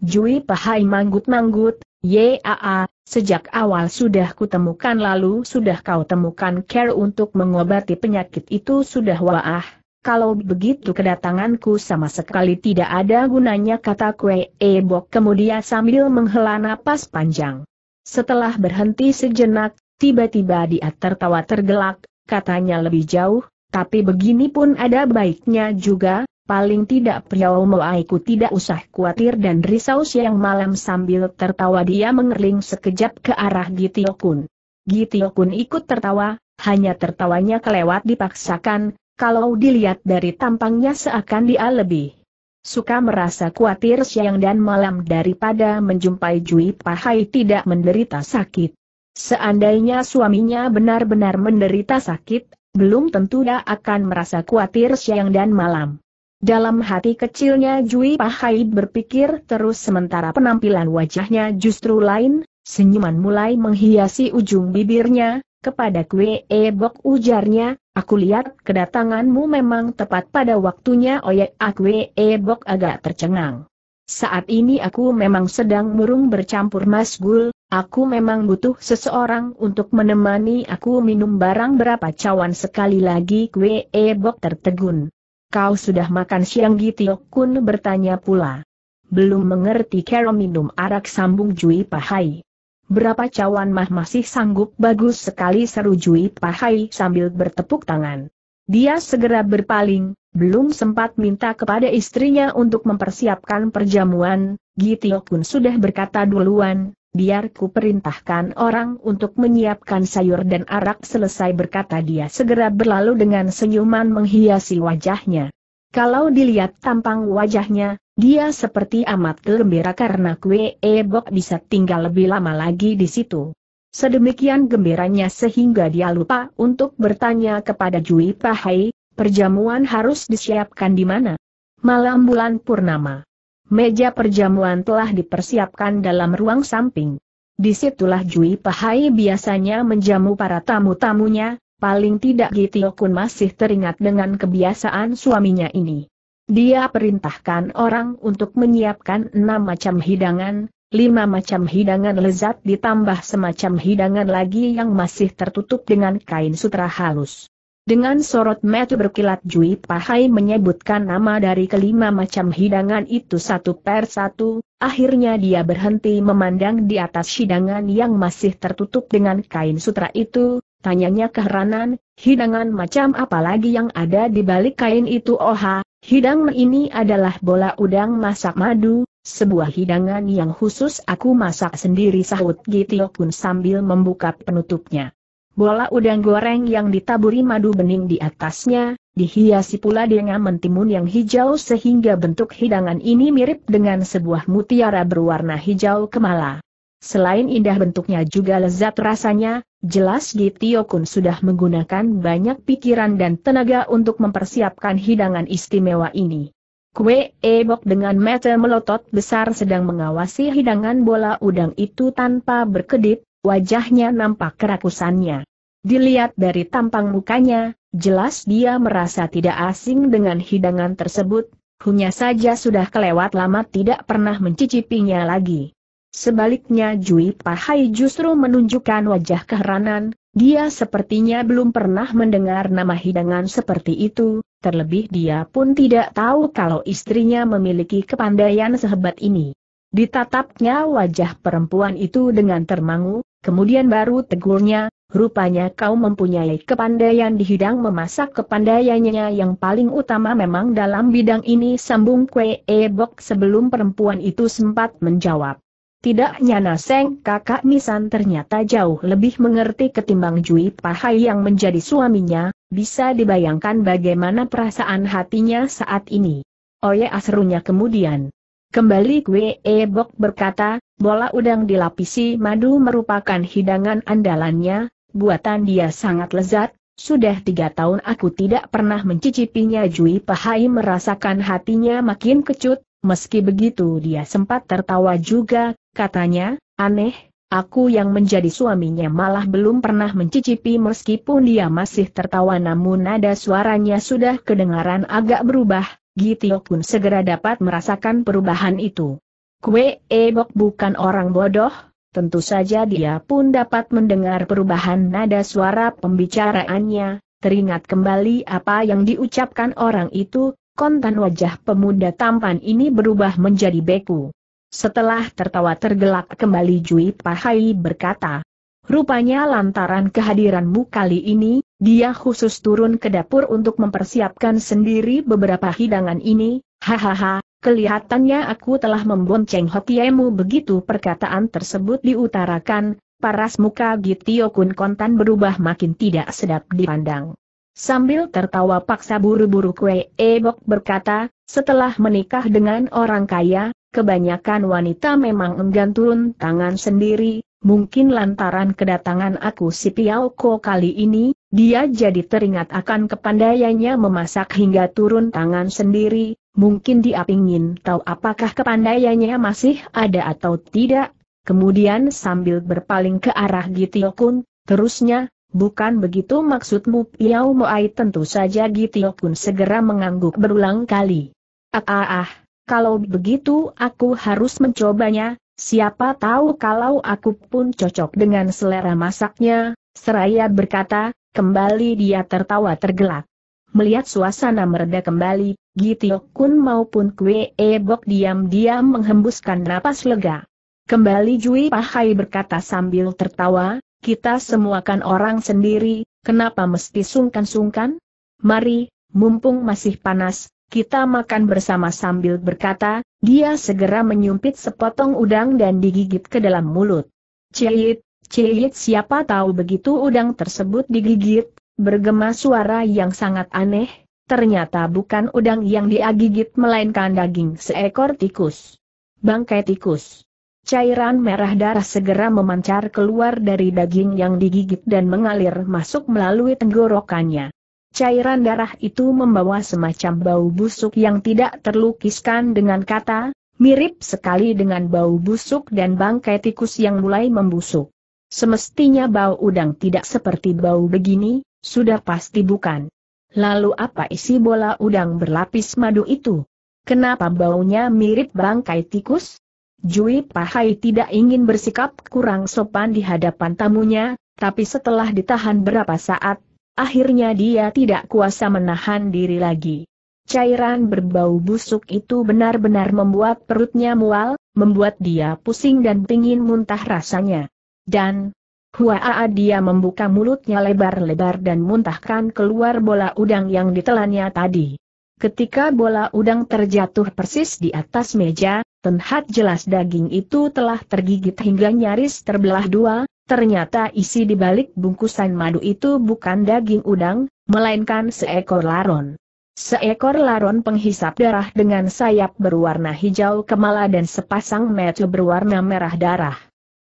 Jui Pahai manggut-manggut, Yaa, sejak awal sudah kutemukan lalu sudah kau temukan care untuk mengobati penyakit itu sudah waah. Kalau begitu kedatanganku sama sekali tidak ada gunanya kata kue ebok kemudian sambil menghela napas panjang. Setelah berhenti sejenak, tiba-tiba dia tertawa tergelak, katanya lebih jauh, tapi begini pun ada baiknya juga, Paling tidak Priau Moaiku tidak usah khawatir dan risau siang malam sambil tertawa dia mengerling sekejap ke arah Gitiokun. Gitiokun ikut tertawa, hanya tertawanya kelewat dipaksakan, kalau dilihat dari tampangnya seakan dia lebih suka merasa khawatir siang dan malam daripada menjumpai Jui Pahai tidak menderita sakit. Seandainya suaminya benar-benar menderita sakit, belum tentu dia akan merasa khawatir siang dan malam. Dalam hati kecilnya Jui Pahai berpikir terus sementara penampilan wajahnya justru lain, senyuman mulai menghiasi ujung bibirnya, kepada kue ebok ujarnya, aku lihat kedatanganmu memang tepat pada waktunya oyek akwe ebok agak tercengang. Saat ini aku memang sedang murung bercampur masgul, aku memang butuh seseorang untuk menemani aku minum barang berapa cawan sekali lagi kue ebok tertegun. Kau sudah makan siang Gitio Kun bertanya pula. Belum mengerti Kero minum arak sambung Jui Pahai. Berapa cawan mah masih sanggup bagus sekali seru Jui Pahai sambil bertepuk tangan. Dia segera berpaling, belum sempat minta kepada istrinya untuk mempersiapkan perjamuan, Gitio Kun sudah berkata duluan, Biar ku perintahkan orang untuk menyiapkan sayur dan arak selesai berkata dia segera berlalu dengan senyuman menghiasi wajahnya. Kalau dilihat tampang wajahnya, dia seperti amat gembira karena kue ebok bisa tinggal lebih lama lagi di situ. Sedemikian gembiranya sehingga dia lupa untuk bertanya kepada Jui Pahai, perjamuan harus disiapkan di mana? Malam bulan purnama. Meja perjamuan telah dipersiapkan dalam ruang samping. Disitulah Jui Pahai biasanya menjamu para tamu-tamunya, paling tidak Gitio Kun masih teringat dengan kebiasaan suaminya ini. Dia perintahkan orang untuk menyiapkan enam macam hidangan, lima macam hidangan lezat ditambah semacam hidangan lagi yang masih tertutup dengan kain sutra halus. Dengan sorot metu berkilat Jui Pahai menyebutkan nama dari kelima macam hidangan itu satu per satu, akhirnya dia berhenti memandang di atas hidangan yang masih tertutup dengan kain sutra itu, tanyanya keheranan, hidangan macam apa lagi yang ada di balik kain itu Oha, hidangan ini adalah bola udang masak madu, sebuah hidangan yang khusus aku masak sendiri sahut Gitiokun sambil membuka penutupnya bola udang goreng yang ditaburi madu bening di atasnya, dihiasi pula dengan mentimun yang hijau sehingga bentuk hidangan ini mirip dengan sebuah mutiara berwarna hijau kemala. Selain indah bentuknya juga lezat rasanya, jelas Gitio Kun sudah menggunakan banyak pikiran dan tenaga untuk mempersiapkan hidangan istimewa ini. Kue Ebok dengan mata melotot besar sedang mengawasi hidangan bola udang itu tanpa berkedip, wajahnya nampak kerakusannya. Dilihat dari tampang mukanya, jelas dia merasa tidak asing dengan hidangan tersebut, Hunya saja sudah kelewat lama tidak pernah mencicipinya lagi. Sebaliknya Jui Pahai justru menunjukkan wajah keheranan, dia sepertinya belum pernah mendengar nama hidangan seperti itu, terlebih dia pun tidak tahu kalau istrinya memiliki kepandaian sehebat ini. Ditatapnya wajah perempuan itu dengan termangu, kemudian baru tegurnya, Rupanya kau mempunyai kepandaian di hidang memasak kepandaiannya yang paling utama memang dalam bidang ini sambung kue ebok sebelum perempuan itu sempat menjawab. Tidak nyana seng kakak Nisan ternyata jauh lebih mengerti ketimbang Jui Pahai yang menjadi suaminya, bisa dibayangkan bagaimana perasaan hatinya saat ini. Oye asrunya kemudian. Kembali kue ebok berkata, bola udang dilapisi madu merupakan hidangan andalannya, Buatan dia sangat lezat, sudah tiga tahun aku tidak pernah mencicipinya Jui Pahai merasakan hatinya makin kecut, meski begitu dia sempat tertawa juga, katanya, aneh, aku yang menjadi suaminya malah belum pernah mencicipi meskipun dia masih tertawa namun nada suaranya sudah kedengaran agak berubah, Gitio pun segera dapat merasakan perubahan itu. Kue Ebok bukan orang bodoh, Tentu saja dia pun dapat mendengar perubahan nada suara pembicaraannya, teringat kembali apa yang diucapkan orang itu, kontan wajah pemuda tampan ini berubah menjadi beku. Setelah tertawa tergelak kembali Jui Pahai berkata, Rupanya lantaran kehadiranmu kali ini, dia khusus turun ke dapur untuk mempersiapkan sendiri beberapa hidangan ini, hahaha, Kelihatannya aku telah membonceng hokiemu begitu perkataan tersebut diutarakan, paras muka Gitio Kun kontan berubah makin tidak sedap dipandang. Sambil tertawa paksa buru-buru kue ebok berkata, setelah menikah dengan orang kaya, kebanyakan wanita memang enggan turun tangan sendiri, mungkin lantaran kedatangan aku si Piao Ko kali ini, dia jadi teringat akan kepandaiannya memasak hingga turun tangan sendiri, mungkin dia ingin tahu apakah kepandaiannya masih ada atau tidak. Kemudian sambil berpaling ke arah Gitiokun, terusnya, bukan begitu maksudmu Piao Moai tentu saja Gitiokun segera mengangguk berulang kali. Ah ah ah, kalau begitu aku harus mencobanya, Siapa tahu kalau aku pun cocok dengan selera masaknya, seraya berkata, kembali dia tertawa tergelak. Melihat suasana mereda kembali, Gitiok Kun maupun Kue Ebok diam-diam menghembuskan napas lega. Kembali Jui Pahai berkata sambil tertawa, kita semua kan orang sendiri, kenapa mesti sungkan-sungkan? Mari, mumpung masih panas, kita makan bersama sambil berkata, dia segera menyumpit sepotong udang dan digigit ke dalam mulut. Ciit, ciit siapa tahu begitu udang tersebut digigit, bergema suara yang sangat aneh, ternyata bukan udang yang dia gigit melainkan daging seekor tikus. Bangkai tikus. Cairan merah darah segera memancar keluar dari daging yang digigit dan mengalir masuk melalui tenggorokannya. Cairan darah itu membawa semacam bau busuk yang tidak terlukiskan dengan kata, mirip sekali dengan bau busuk dan bangkai tikus yang mulai membusuk. Semestinya bau udang tidak seperti bau begini, sudah pasti bukan. Lalu apa isi bola udang berlapis madu itu? Kenapa baunya mirip bangkai tikus? Jui Pahai tidak ingin bersikap kurang sopan di hadapan tamunya, tapi setelah ditahan berapa saat, Akhirnya dia tidak kuasa menahan diri lagi. Cairan berbau busuk itu benar-benar membuat perutnya mual, membuat dia pusing dan pingin muntah rasanya. Dan, huaa dia membuka mulutnya lebar-lebar dan muntahkan keluar bola udang yang ditelannya tadi. Ketika bola udang terjatuh persis di atas meja, Tenhat jelas daging itu telah tergigit hingga nyaris terbelah dua, Ternyata isi di balik bungkusan madu itu bukan daging udang, melainkan seekor laron. Seekor laron penghisap darah dengan sayap berwarna hijau kemala dan sepasang mata berwarna merah darah.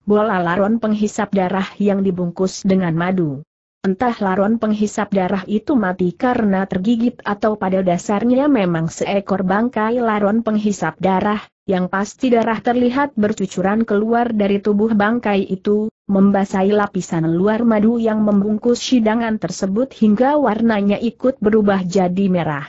Bola laron penghisap darah yang dibungkus dengan madu. Entah laron penghisap darah itu mati karena tergigit atau pada dasarnya memang seekor bangkai laron penghisap darah, yang pasti darah terlihat bercucuran keluar dari tubuh bangkai itu, membasahi lapisan luar madu yang membungkus sidangan tersebut hingga warnanya ikut berubah jadi merah.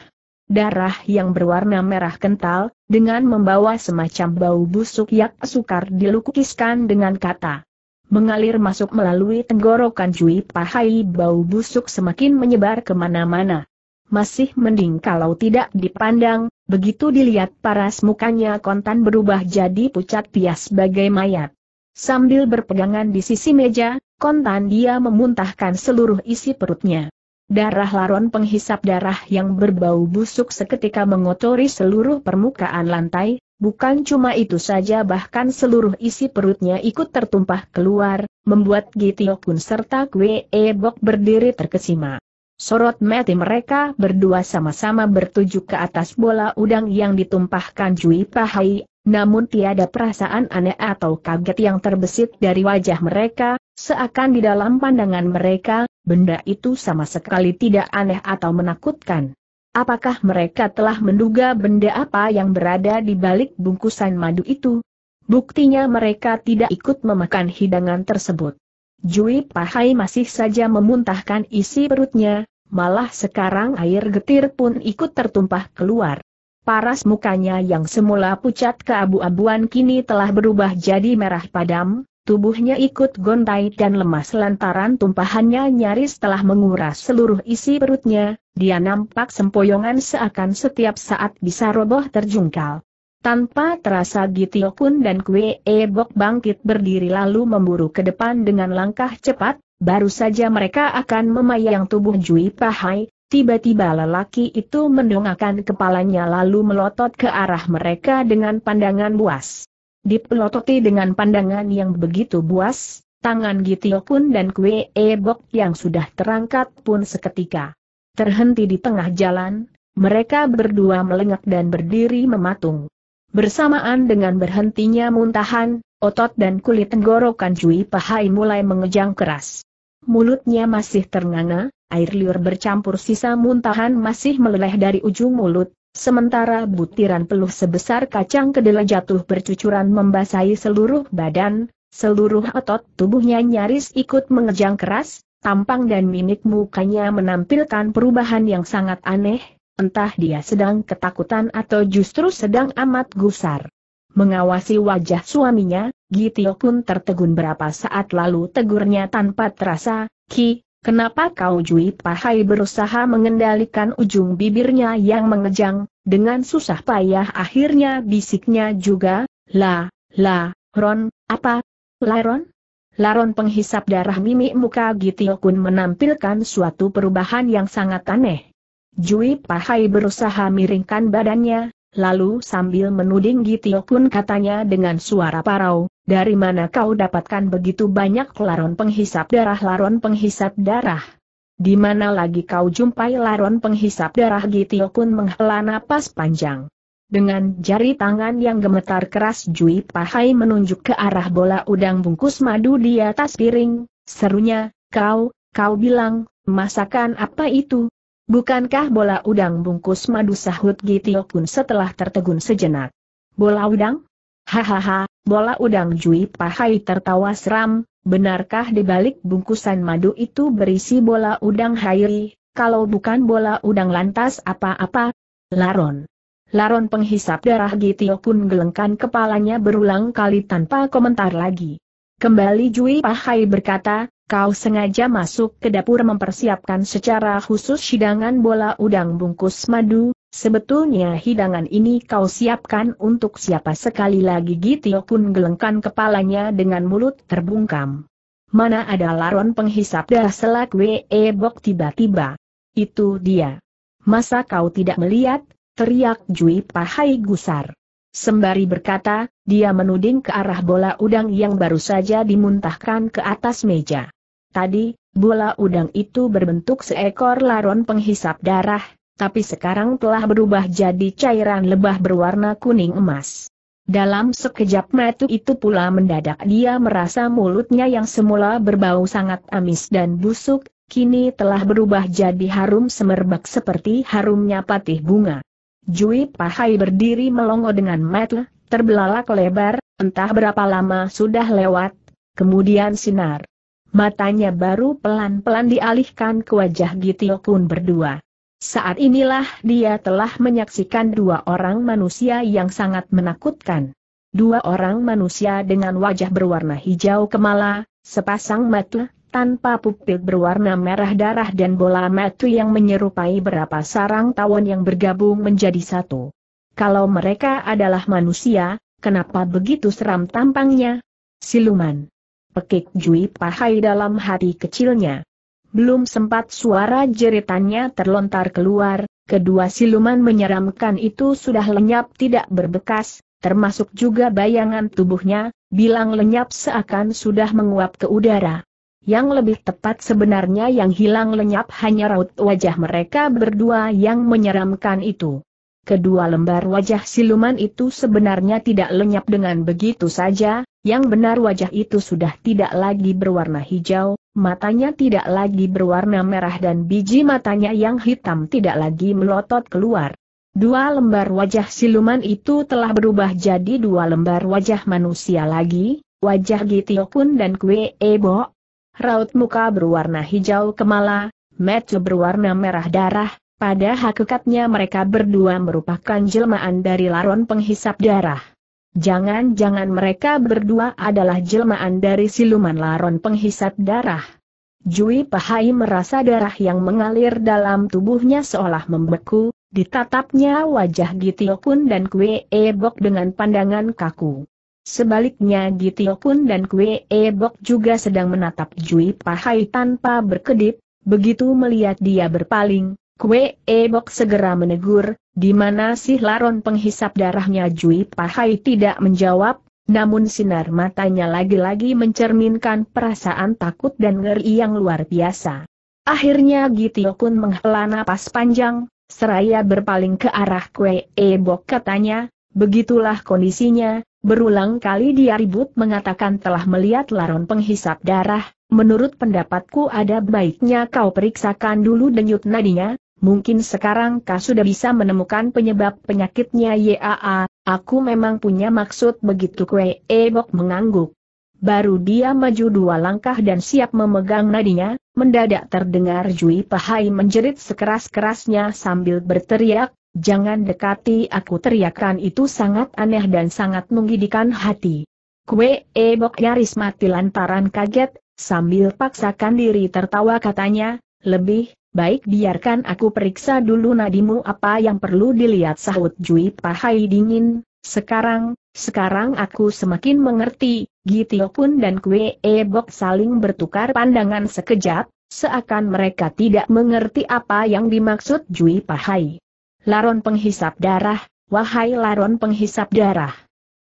Darah yang berwarna merah kental, dengan membawa semacam bau busuk yang sukar dilukiskan dengan kata mengalir masuk melalui tenggorokan Cui Pahai bau busuk semakin menyebar kemana-mana. Masih mending kalau tidak dipandang, Begitu dilihat paras mukanya kontan berubah jadi pucat pias bagai mayat. Sambil berpegangan di sisi meja, kontan dia memuntahkan seluruh isi perutnya. Darah laron penghisap darah yang berbau busuk seketika mengotori seluruh permukaan lantai, bukan cuma itu saja bahkan seluruh isi perutnya ikut tertumpah keluar, membuat Gitio pun serta Kwe Ebok berdiri terkesima. Sorot mati mereka berdua sama-sama bertuju ke atas bola udang yang ditumpahkan Jui Pahai, namun tiada perasaan aneh atau kaget yang terbesit dari wajah mereka, seakan di dalam pandangan mereka, benda itu sama sekali tidak aneh atau menakutkan. Apakah mereka telah menduga benda apa yang berada di balik bungkusan madu itu? Buktinya mereka tidak ikut memakan hidangan tersebut. Jui Pahai masih saja memuntahkan isi perutnya, malah sekarang air getir pun ikut tertumpah keluar. Paras mukanya yang semula pucat keabu-abuan kini telah berubah jadi merah padam, tubuhnya ikut gontai dan lemas lantaran tumpahannya nyaris telah menguras seluruh isi perutnya, dia nampak sempoyongan seakan setiap saat bisa roboh terjungkal. Tanpa terasa Gitio Kun dan Kwee E Bok bangkit berdiri lalu memburu ke depan dengan langkah cepat, Baru saja mereka akan memayang tubuh Jui Pahai, tiba-tiba lelaki itu mendongakkan kepalanya lalu melotot ke arah mereka dengan pandangan buas. Dipelototi dengan pandangan yang begitu buas, tangan Gitio pun dan kue ebok yang sudah terangkat pun seketika. Terhenti di tengah jalan, mereka berdua melengak dan berdiri mematung. Bersamaan dengan berhentinya muntahan, otot dan kulit tenggorokan Jui Pahai mulai mengejang keras mulutnya masih ternganga, air liur bercampur sisa muntahan masih meleleh dari ujung mulut, sementara butiran peluh sebesar kacang kedelai jatuh bercucuran membasahi seluruh badan, seluruh otot tubuhnya nyaris ikut mengejang keras, tampang dan mimik mukanya menampilkan perubahan yang sangat aneh, entah dia sedang ketakutan atau justru sedang amat gusar. Mengawasi wajah suaminya, Gitio pun tertegun berapa saat lalu tegurnya tanpa terasa, Ki, kenapa kau Jui Pahai berusaha mengendalikan ujung bibirnya yang mengejang, dengan susah payah akhirnya bisiknya juga, La, La, Ron, apa? Laron? Laron penghisap darah mimik muka Gitio kun menampilkan suatu perubahan yang sangat aneh. Jui Pahai berusaha miringkan badannya, Lalu sambil menuding Gitio Kun katanya dengan suara parau, dari mana kau dapatkan begitu banyak laron penghisap darah laron penghisap darah? Di mana lagi kau jumpai laron penghisap darah Gitio Kun menghela napas panjang. Dengan jari tangan yang gemetar keras Jui Pahai menunjuk ke arah bola udang bungkus madu di atas piring, serunya, kau, kau bilang, masakan apa itu, Bukankah bola udang bungkus madu sahut Gitio pun setelah tertegun sejenak? Bola udang? Hahaha, bola udang Jui Pahai tertawa seram, benarkah di balik bungkusan madu itu berisi bola udang Hairi, kalau bukan bola udang lantas apa-apa? Laron. Laron penghisap darah Gitio pun gelengkan kepalanya berulang kali tanpa komentar lagi. Kembali Jui Pahai berkata, Kau sengaja masuk ke dapur mempersiapkan secara khusus hidangan bola udang bungkus madu, sebetulnya hidangan ini kau siapkan untuk siapa sekali lagi Gitio pun gelengkan kepalanya dengan mulut terbungkam. Mana ada laron penghisap dah selak we bok tiba-tiba. Itu dia. Masa kau tidak melihat? Teriak Jui Pahai Gusar. Sembari berkata, dia menuding ke arah bola udang yang baru saja dimuntahkan ke atas meja. Tadi, bola udang itu berbentuk seekor laron penghisap darah, tapi sekarang telah berubah jadi cairan lebah berwarna kuning emas. Dalam sekejap mata itu pula mendadak dia merasa mulutnya yang semula berbau sangat amis dan busuk, kini telah berubah jadi harum semerbak seperti harumnya patih bunga. Jui Pahai berdiri melongo dengan mata, terbelalak lebar, entah berapa lama sudah lewat, kemudian sinar Matanya baru pelan-pelan dialihkan ke wajah Gitio Kun berdua. Saat inilah dia telah menyaksikan dua orang manusia yang sangat menakutkan. Dua orang manusia dengan wajah berwarna hijau kemala, sepasang mata, tanpa pupil berwarna merah darah dan bola mata yang menyerupai berapa sarang tawon yang bergabung menjadi satu. Kalau mereka adalah manusia, kenapa begitu seram tampangnya? Siluman. Pekik Jui Pahai dalam hati kecilnya. Belum sempat suara jeritannya terlontar keluar, kedua siluman menyeramkan itu sudah lenyap tidak berbekas, termasuk juga bayangan tubuhnya, bilang lenyap seakan sudah menguap ke udara. Yang lebih tepat sebenarnya yang hilang lenyap hanya raut wajah mereka berdua yang menyeramkan itu. Kedua lembar wajah siluman itu sebenarnya tidak lenyap dengan begitu saja, yang benar wajah itu sudah tidak lagi berwarna hijau, matanya tidak lagi berwarna merah dan biji matanya yang hitam tidak lagi melotot keluar. Dua lembar wajah siluman itu telah berubah jadi dua lembar wajah manusia lagi, wajah pun dan Kue Ebo. Raut muka berwarna hijau kemala, mata berwarna merah darah, pada hakikatnya mereka berdua merupakan jelmaan dari laron penghisap darah. Jangan-jangan mereka berdua adalah jelmaan dari siluman laron penghisap darah. Jui Pahai merasa darah yang mengalir dalam tubuhnya seolah membeku, ditatapnya wajah Gitio Pun dan Kue Ebok dengan pandangan kaku. Sebaliknya Gitio Pun dan Kue Ebok juga sedang menatap Jui Pahai tanpa berkedip, begitu melihat dia berpaling, Kue Ebok segera menegur, di mana sih laron penghisap darahnya Jui Pahai tidak menjawab, namun sinar matanya lagi-lagi mencerminkan perasaan takut dan ngeri yang luar biasa. Akhirnya Gitio Kun menghela napas panjang, seraya berpaling ke arah kue Ebok katanya, begitulah kondisinya, berulang kali dia ribut mengatakan telah melihat laron penghisap darah, menurut pendapatku ada baiknya kau periksakan dulu denyut nadinya, Mungkin sekarang kau sudah bisa menemukan penyebab penyakitnya YAA, aku memang punya maksud begitu kue ebok mengangguk. Baru dia maju dua langkah dan siap memegang nadinya, mendadak terdengar Jui Pahai menjerit sekeras-kerasnya sambil berteriak, jangan dekati aku teriakan itu sangat aneh dan sangat menggidikan hati. Kue ebok nyaris mati lantaran kaget, sambil paksakan diri tertawa katanya, lebih, Baik biarkan aku periksa dulu nadimu apa yang perlu dilihat sahut Jui Pahai dingin, sekarang, sekarang aku semakin mengerti, Gitio pun dan Kue Ebok saling bertukar pandangan sekejap, seakan mereka tidak mengerti apa yang dimaksud Jui Pahai. Laron penghisap darah, wahai laron penghisap darah.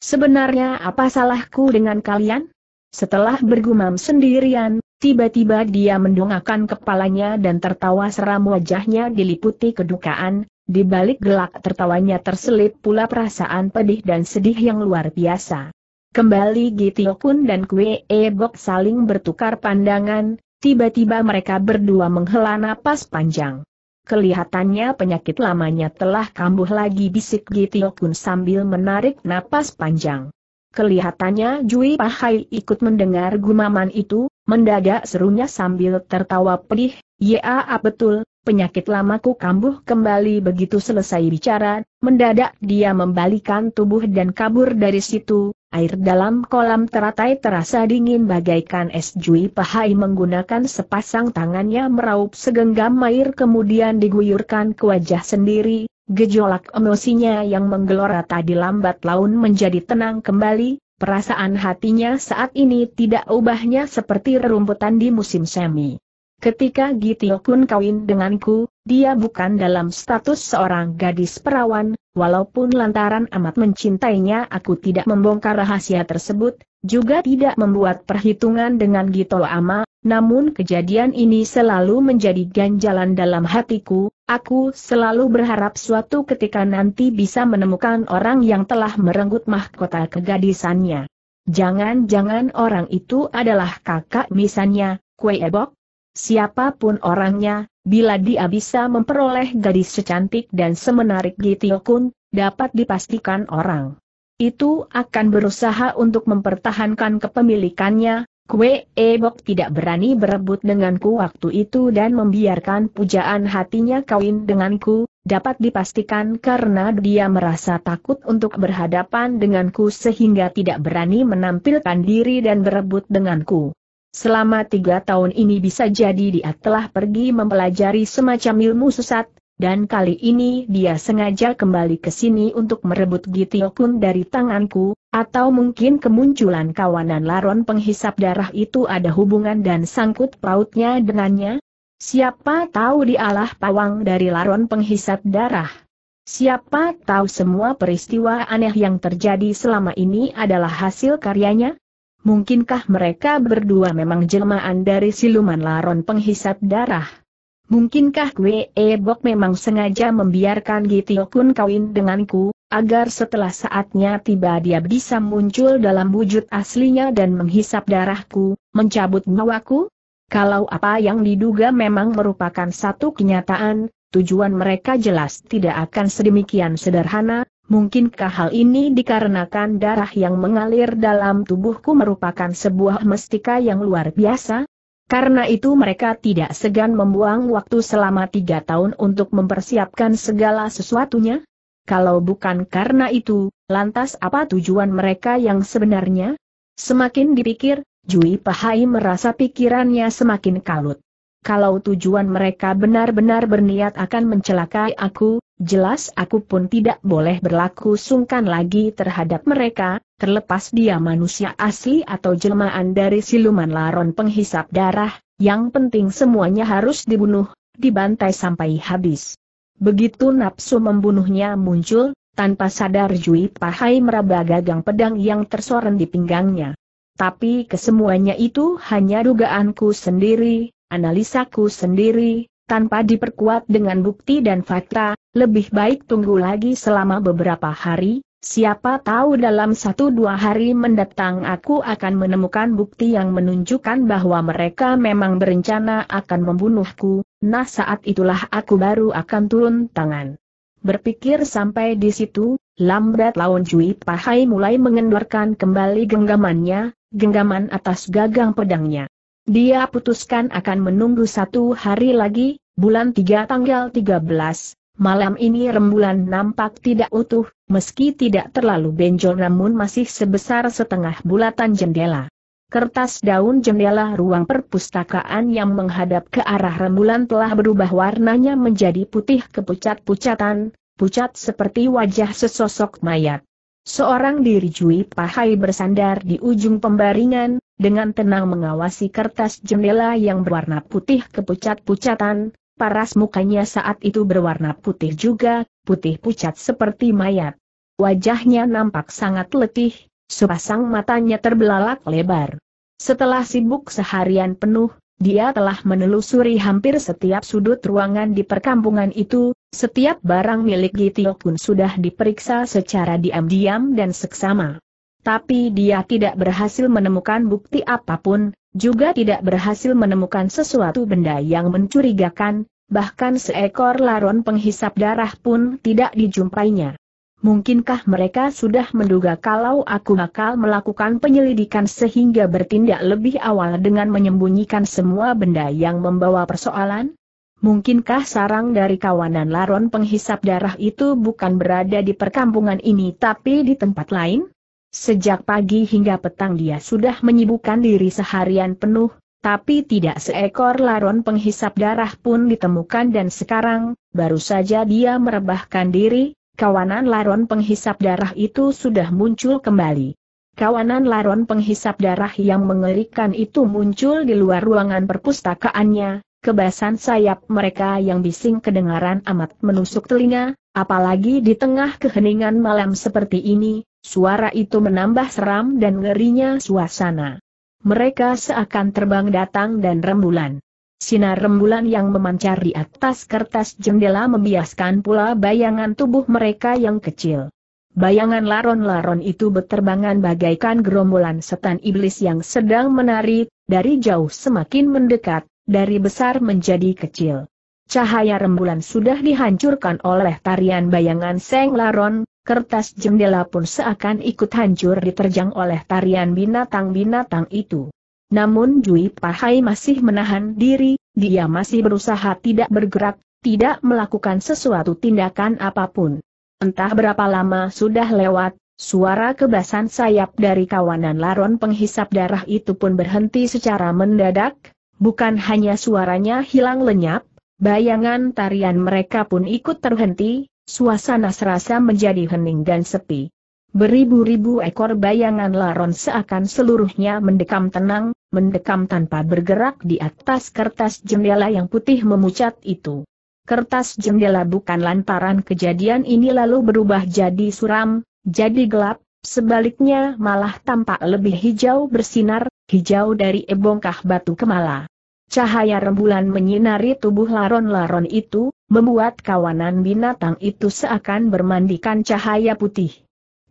Sebenarnya apa salahku dengan kalian? Setelah bergumam sendirian, Tiba-tiba dia mendongakkan kepalanya dan tertawa seram wajahnya diliputi kedukaan, di balik gelak tertawanya terselip pula perasaan pedih dan sedih yang luar biasa. Kembali Gitio Kun dan Kue Ebok saling bertukar pandangan, tiba-tiba mereka berdua menghela napas panjang. Kelihatannya penyakit lamanya telah kambuh lagi bisik Gitio Kun sambil menarik napas panjang. Kelihatannya Jui Pahai ikut mendengar gumaman itu, Mendadak serunya sambil tertawa pedih, ya ah, betul, penyakit lamaku kambuh kembali begitu selesai bicara, mendadak dia membalikan tubuh dan kabur dari situ, air dalam kolam teratai terasa dingin bagaikan es jui pahai menggunakan sepasang tangannya meraup segenggam air kemudian diguyurkan ke wajah sendiri, Gejolak emosinya yang menggelora tadi lambat laun menjadi tenang kembali, Perasaan hatinya saat ini tidak ubahnya seperti rerumputan di musim semi. Ketika Gitio Kun kawin denganku, dia bukan dalam status seorang gadis perawan, walaupun lantaran amat mencintainya aku tidak membongkar rahasia tersebut, juga tidak membuat perhitungan dengan Gitol Ama, namun kejadian ini selalu menjadi ganjalan dalam hatiku, Aku selalu berharap suatu ketika nanti bisa menemukan orang yang telah merenggut mahkota kegadisannya. Jangan-jangan orang itu adalah kakak misalnya, kue ebok? Siapapun orangnya, bila dia bisa memperoleh gadis secantik dan semenarik Gitio Kun, dapat dipastikan orang itu akan berusaha untuk mempertahankan kepemilikannya, Kue Ebok tidak berani berebut denganku waktu itu dan membiarkan pujaan hatinya kawin denganku, dapat dipastikan karena dia merasa takut untuk berhadapan denganku sehingga tidak berani menampilkan diri dan berebut denganku. Selama tiga tahun ini bisa jadi dia telah pergi mempelajari semacam ilmu sesat, dan kali ini dia sengaja kembali ke sini untuk merebut Gitiokun dari tanganku, atau mungkin kemunculan kawanan laron penghisap darah itu ada hubungan dan sangkut pautnya dengannya? Siapa tahu dialah pawang dari laron penghisap darah. Siapa tahu semua peristiwa aneh yang terjadi selama ini adalah hasil karyanya? Mungkinkah mereka berdua memang jelmaan dari siluman laron penghisap darah? Mungkinkah Kwe Ebok memang sengaja membiarkan Gitiokun kawin denganku? agar setelah saatnya tiba dia bisa muncul dalam wujud aslinya dan menghisap darahku, mencabut nyawaku? Kalau apa yang diduga memang merupakan satu kenyataan, tujuan mereka jelas tidak akan sedemikian sederhana, mungkinkah hal ini dikarenakan darah yang mengalir dalam tubuhku merupakan sebuah mestika yang luar biasa? Karena itu mereka tidak segan membuang waktu selama tiga tahun untuk mempersiapkan segala sesuatunya? Kalau bukan karena itu, lantas apa tujuan mereka yang sebenarnya? Semakin dipikir, Jui Pahai merasa pikirannya semakin kalut. Kalau tujuan mereka benar-benar berniat akan mencelakai aku, jelas aku pun tidak boleh berlaku sungkan lagi terhadap mereka, terlepas dia manusia asli atau jelmaan dari siluman laron penghisap darah, yang penting semuanya harus dibunuh, dibantai sampai habis. Begitu nafsu membunuhnya muncul, tanpa sadar Jui Pahai meraba gagang pedang yang tersorot di pinggangnya. Tapi kesemuanya itu hanya dugaanku sendiri, analisaku sendiri, tanpa diperkuat dengan bukti dan fakta, lebih baik tunggu lagi selama beberapa hari, siapa tahu dalam satu dua hari mendatang aku akan menemukan bukti yang menunjukkan bahwa mereka memang berencana akan membunuhku, Nah saat itulah aku baru akan turun tangan. Berpikir sampai di situ, lambat laun Cui Pahai mulai mengendorkan kembali genggamannya, genggaman atas gagang pedangnya. Dia putuskan akan menunggu satu hari lagi, bulan 3 tanggal 13, malam ini rembulan nampak tidak utuh, meski tidak terlalu benjol namun masih sebesar setengah bulatan jendela. Kertas daun jendela ruang perpustakaan yang menghadap ke arah rembulan telah berubah warnanya menjadi putih kepucat-pucatan, pucat seperti wajah sesosok mayat. Seorang diri Jui Pahai bersandar di ujung pembaringan, dengan tenang mengawasi kertas jendela yang berwarna putih kepucat-pucatan, paras mukanya saat itu berwarna putih juga, putih pucat seperti mayat. Wajahnya nampak sangat letih, sepasang matanya terbelalak lebar. Setelah sibuk seharian penuh, dia telah menelusuri hampir setiap sudut ruangan di perkampungan itu, setiap barang milik Gitio pun sudah diperiksa secara diam-diam dan seksama. Tapi dia tidak berhasil menemukan bukti apapun, juga tidak berhasil menemukan sesuatu benda yang mencurigakan, bahkan seekor laron penghisap darah pun tidak dijumpainya. Mungkinkah mereka sudah menduga kalau aku bakal melakukan penyelidikan sehingga bertindak lebih awal dengan menyembunyikan semua benda yang membawa persoalan? Mungkinkah sarang dari kawanan laron penghisap darah itu bukan berada di perkampungan ini tapi di tempat lain? Sejak pagi hingga petang dia sudah menyibukkan diri seharian penuh, tapi tidak seekor laron penghisap darah pun ditemukan dan sekarang, baru saja dia merebahkan diri, kawanan laron penghisap darah itu sudah muncul kembali. Kawanan laron penghisap darah yang mengerikan itu muncul di luar ruangan perpustakaannya, kebasan sayap mereka yang bising kedengaran amat menusuk telinga, apalagi di tengah keheningan malam seperti ini, suara itu menambah seram dan ngerinya suasana. Mereka seakan terbang datang dan rembulan. Sinar rembulan yang memancar di atas kertas jendela membiaskan pula bayangan tubuh mereka yang kecil. Bayangan laron-laron itu berterbangan bagaikan gerombolan setan iblis yang sedang menari, dari jauh semakin mendekat, dari besar menjadi kecil. Cahaya rembulan sudah dihancurkan oleh tarian bayangan seng laron, kertas jendela pun seakan ikut hancur diterjang oleh tarian binatang-binatang itu. Namun Jui Pahai masih menahan diri, dia masih berusaha tidak bergerak, tidak melakukan sesuatu tindakan apapun. Entah berapa lama sudah lewat, suara kebasan sayap dari kawanan laron penghisap darah itu pun berhenti secara mendadak, bukan hanya suaranya hilang lenyap, bayangan tarian mereka pun ikut terhenti, suasana serasa menjadi hening dan sepi. Beribu-ribu ekor bayangan laron seakan seluruhnya mendekam tenang, mendekam tanpa bergerak di atas kertas jendela yang putih memucat itu. Kertas jendela bukan lantaran kejadian ini lalu berubah jadi suram, jadi gelap, sebaliknya malah tampak lebih hijau bersinar, hijau dari ebongkah batu kemala. Cahaya rembulan menyinari tubuh laron-laron itu, membuat kawanan binatang itu seakan bermandikan cahaya putih.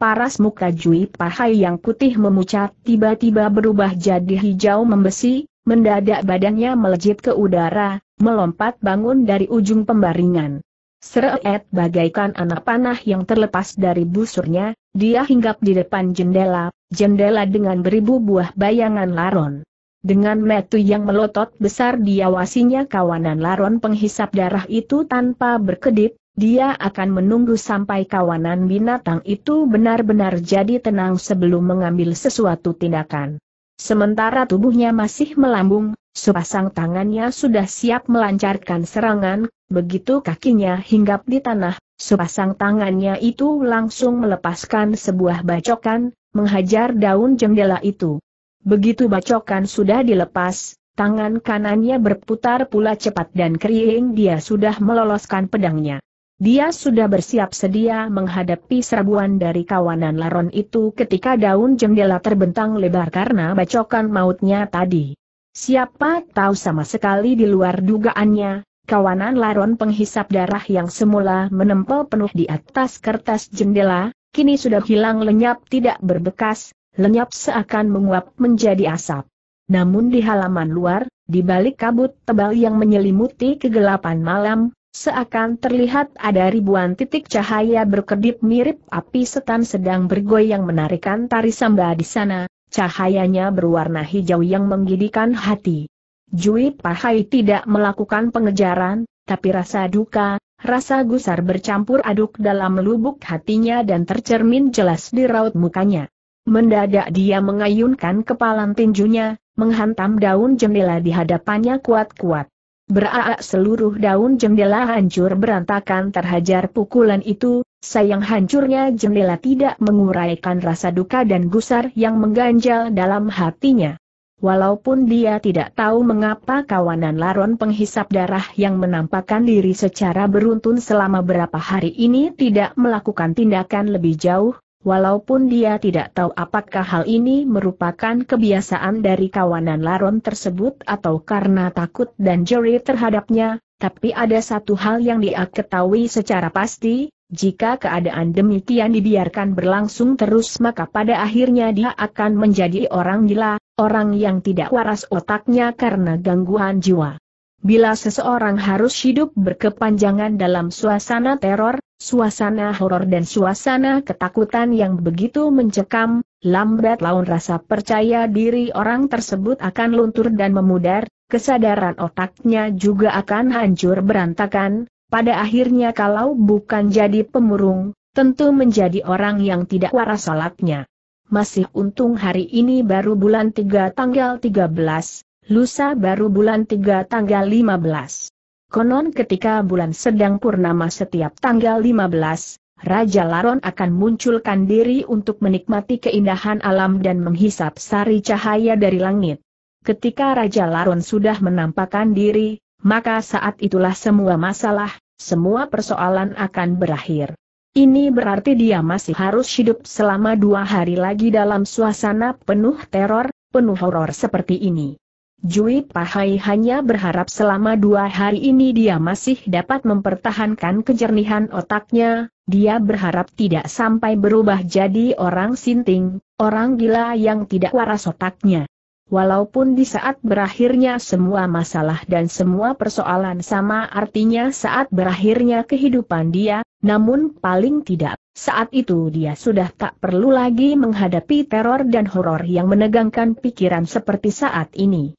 Paras muka Jui Pahai yang putih memucat tiba-tiba berubah jadi hijau membesi, mendadak badannya melejit ke udara, melompat bangun dari ujung pembaringan. Seret bagaikan anak panah yang terlepas dari busurnya, dia hinggap di depan jendela, jendela dengan beribu buah bayangan laron. Dengan metu yang melotot besar diawasinya kawanan laron penghisap darah itu tanpa berkedip, dia akan menunggu sampai kawanan binatang itu benar-benar jadi tenang sebelum mengambil sesuatu tindakan. Sementara tubuhnya masih melambung, sepasang tangannya sudah siap melancarkan serangan, begitu kakinya hinggap di tanah, sepasang tangannya itu langsung melepaskan sebuah bacokan, menghajar daun jendela itu. Begitu bacokan sudah dilepas, tangan kanannya berputar pula cepat dan kering dia sudah meloloskan pedangnya. Dia sudah bersiap sedia menghadapi serbuan dari kawanan laron itu ketika daun jendela terbentang lebar karena bacokan mautnya tadi. Siapa tahu sama sekali di luar dugaannya, kawanan laron penghisap darah yang semula menempel penuh di atas kertas jendela, kini sudah hilang lenyap tidak berbekas, lenyap seakan menguap menjadi asap. Namun di halaman luar, di balik kabut tebal yang menyelimuti kegelapan malam, Seakan terlihat ada ribuan titik cahaya berkedip mirip api setan sedang bergoyang menarikan tari samba di sana, cahayanya berwarna hijau yang menggidikan hati. Jui Pahai tidak melakukan pengejaran, tapi rasa duka, rasa gusar bercampur aduk dalam lubuk hatinya dan tercermin jelas di raut mukanya. Mendadak dia mengayunkan kepalan tinjunya, menghantam daun jendela di hadapannya kuat-kuat. Beraak seluruh daun jendela hancur berantakan terhajar pukulan itu, sayang hancurnya jendela tidak menguraikan rasa duka dan gusar yang mengganjal dalam hatinya. Walaupun dia tidak tahu mengapa kawanan laron penghisap darah yang menampakkan diri secara beruntun selama berapa hari ini tidak melakukan tindakan lebih jauh, Walaupun dia tidak tahu apakah hal ini merupakan kebiasaan dari kawanan Laron tersebut atau karena takut dan jeri terhadapnya, tapi ada satu hal yang dia ketahui secara pasti, jika keadaan demikian dibiarkan berlangsung terus maka pada akhirnya dia akan menjadi orang gila, orang yang tidak waras otaknya karena gangguan jiwa. Bila seseorang harus hidup berkepanjangan dalam suasana teror, suasana horor dan suasana ketakutan yang begitu mencekam, lambat laun rasa percaya diri orang tersebut akan luntur dan memudar, kesadaran otaknya juga akan hancur berantakan, pada akhirnya kalau bukan jadi pemurung, tentu menjadi orang yang tidak waras salatnya. Masih untung hari ini baru bulan 3 tanggal 13, lusa baru bulan 3 tanggal 15. Konon ketika bulan sedang purnama setiap tanggal 15, Raja Laron akan munculkan diri untuk menikmati keindahan alam dan menghisap sari cahaya dari langit. Ketika Raja Laron sudah menampakkan diri, maka saat itulah semua masalah, semua persoalan akan berakhir. Ini berarti dia masih harus hidup selama dua hari lagi dalam suasana penuh teror, penuh horor seperti ini. Jui Pahai hanya berharap selama dua hari ini dia masih dapat mempertahankan kejernihan otaknya, dia berharap tidak sampai berubah jadi orang sinting, orang gila yang tidak waras otaknya. Walaupun di saat berakhirnya semua masalah dan semua persoalan sama artinya saat berakhirnya kehidupan dia, namun paling tidak, saat itu dia sudah tak perlu lagi menghadapi teror dan horor yang menegangkan pikiran seperti saat ini.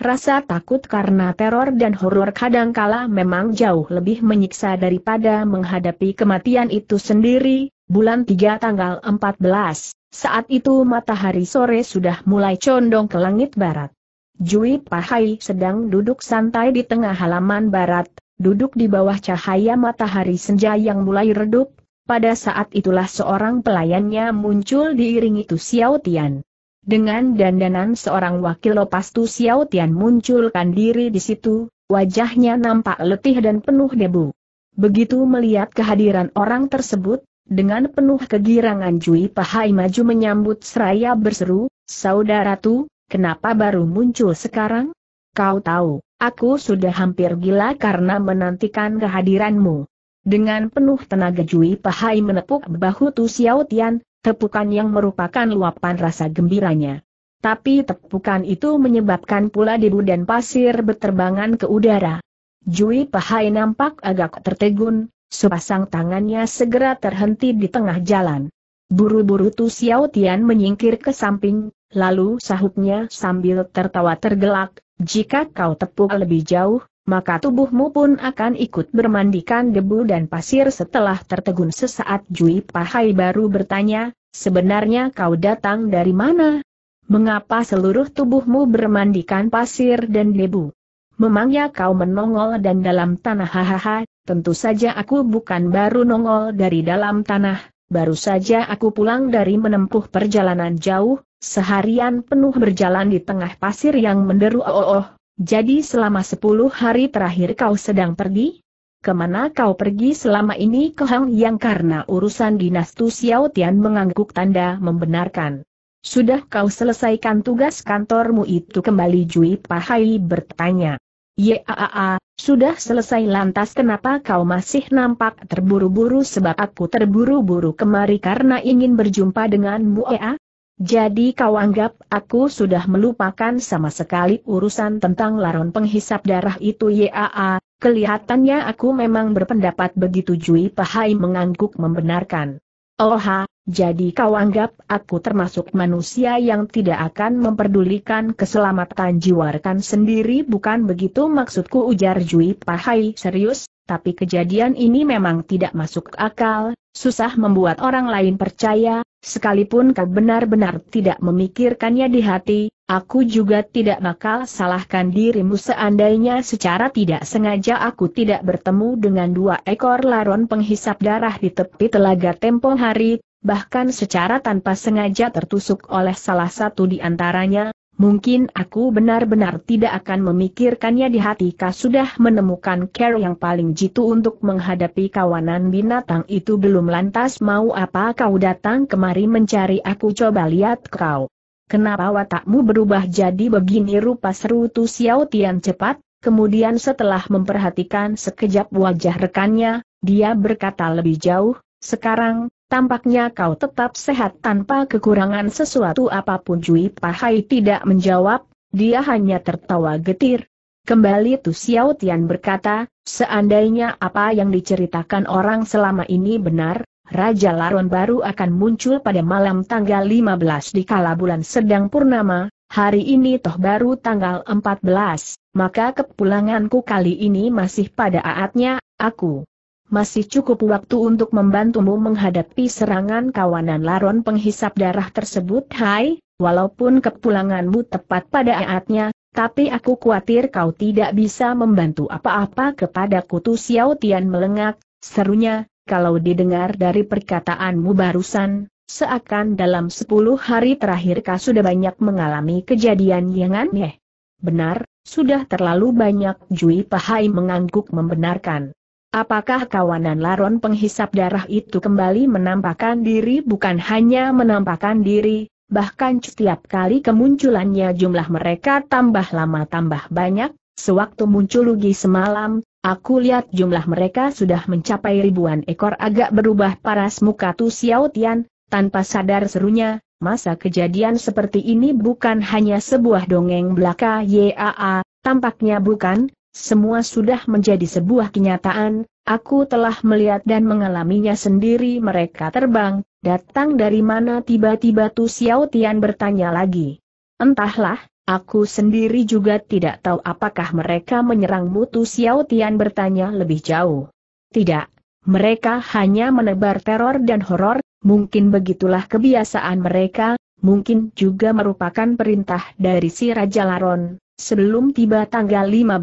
Rasa takut karena teror dan horor kadangkala memang jauh lebih menyiksa daripada menghadapi kematian itu sendiri, bulan 3 tanggal 14. Saat itu matahari sore sudah mulai condong ke langit barat. Jui Pahai sedang duduk santai di tengah halaman barat, duduk di bawah cahaya matahari senja yang mulai redup, pada saat itulah seorang pelayannya muncul diiringi Tu Xiao Tian. Dengan dandanan seorang wakil Lopastu Xiao Tian munculkan diri di situ, wajahnya nampak letih dan penuh debu. Begitu melihat kehadiran orang tersebut, dengan penuh kegirangan Jui Pahai maju menyambut seraya berseru, Saudara Tu, kenapa baru muncul sekarang? Kau tahu, aku sudah hampir gila karena menantikan kehadiranmu. Dengan penuh tenaga Jui Pahai menepuk bahu Tu Xiao Tian, tepukan yang merupakan luapan rasa gembiranya. Tapi tepukan itu menyebabkan pula debu dan pasir berterbangan ke udara. Jui Pahai nampak agak tertegun, sepasang tangannya segera terhenti di tengah jalan. Buru-buru Tu Xiao Tian menyingkir ke samping, lalu sahutnya sambil tertawa tergelak, jika kau tepuk lebih jauh, maka tubuhmu pun akan ikut bermandikan debu dan pasir setelah tertegun sesaat Jui Pahai baru bertanya, sebenarnya kau datang dari mana? Mengapa seluruh tubuhmu bermandikan pasir dan debu? Memangnya kau menongol dan dalam tanah hahaha, tentu saja aku bukan baru nongol dari dalam tanah, baru saja aku pulang dari menempuh perjalanan jauh, seharian penuh berjalan di tengah pasir yang menderu oh, oh, oh jadi selama sepuluh hari terakhir kau sedang pergi? Kemana kau pergi selama ini ke Hang Yang karena urusan dinastu Xiao Tian mengangguk tanda membenarkan. Sudah kau selesaikan tugas kantormu itu kembali Jui Pahai bertanya. Yaa, sudah selesai lantas kenapa kau masih nampak terburu-buru sebab aku terburu-buru kemari karena ingin berjumpa denganmu ea? Jadi kau anggap aku sudah melupakan sama sekali urusan tentang laron penghisap darah itu yaa, kelihatannya aku memang berpendapat begitu Jui Pahai mengangguk membenarkan. Oha, jadi kau anggap aku termasuk manusia yang tidak akan memperdulikan keselamatan jiwa rekan sendiri bukan begitu maksudku ujar Jui Pahai serius, tapi kejadian ini memang tidak masuk akal, susah membuat orang lain percaya, Sekalipun kau benar-benar tidak memikirkannya di hati, aku juga tidak bakal salahkan dirimu seandainya secara tidak sengaja aku tidak bertemu dengan dua ekor laron penghisap darah di tepi telaga tempo hari, bahkan secara tanpa sengaja tertusuk oleh salah satu di antaranya, Mungkin aku benar-benar tidak akan memikirkannya di hati kau sudah menemukan care yang paling jitu untuk menghadapi kawanan binatang itu belum lantas mau apa kau datang kemari mencari aku coba lihat kau. Kenapa watakmu berubah jadi begini rupa seru Tu Xiao Tian cepat, kemudian setelah memperhatikan sekejap wajah rekannya, dia berkata lebih jauh, sekarang, Tampaknya kau tetap sehat tanpa kekurangan sesuatu apapun Jui Pahai tidak menjawab, dia hanya tertawa getir. Kembali Tu Xiao Tian berkata, seandainya apa yang diceritakan orang selama ini benar, Raja Laron baru akan muncul pada malam tanggal 15 di kala bulan sedang purnama, hari ini toh baru tanggal 14, maka kepulanganku kali ini masih pada saatnya, aku masih cukup waktu untuk membantumu menghadapi serangan kawanan laron penghisap darah tersebut hai, walaupun kepulanganmu tepat pada saatnya, tapi aku khawatir kau tidak bisa membantu apa-apa kepada kutu Xiao Tian melengak, serunya, kalau didengar dari perkataanmu barusan, seakan dalam sepuluh hari terakhir kau sudah banyak mengalami kejadian yang aneh. Benar, sudah terlalu banyak Jui Pahai mengangguk membenarkan. Apakah kawanan laron penghisap darah itu kembali menampakkan diri bukan hanya menampakkan diri, bahkan setiap kali kemunculannya jumlah mereka tambah lama tambah banyak, sewaktu muncul lagi semalam, aku lihat jumlah mereka sudah mencapai ribuan ekor agak berubah paras muka Tu Xiao Tian, tanpa sadar serunya, masa kejadian seperti ini bukan hanya sebuah dongeng belaka YAA, tampaknya bukan, semua sudah menjadi sebuah kenyataan, aku telah melihat dan mengalaminya sendiri mereka terbang, datang dari mana tiba-tiba Tu Xiao Tian bertanya lagi. Entahlah, aku sendiri juga tidak tahu apakah mereka menyerangmu Tu Xiao Tian bertanya lebih jauh. Tidak, mereka hanya menebar teror dan horor, mungkin begitulah kebiasaan mereka, mungkin juga merupakan perintah dari si Raja Laron, sebelum tiba tanggal 15.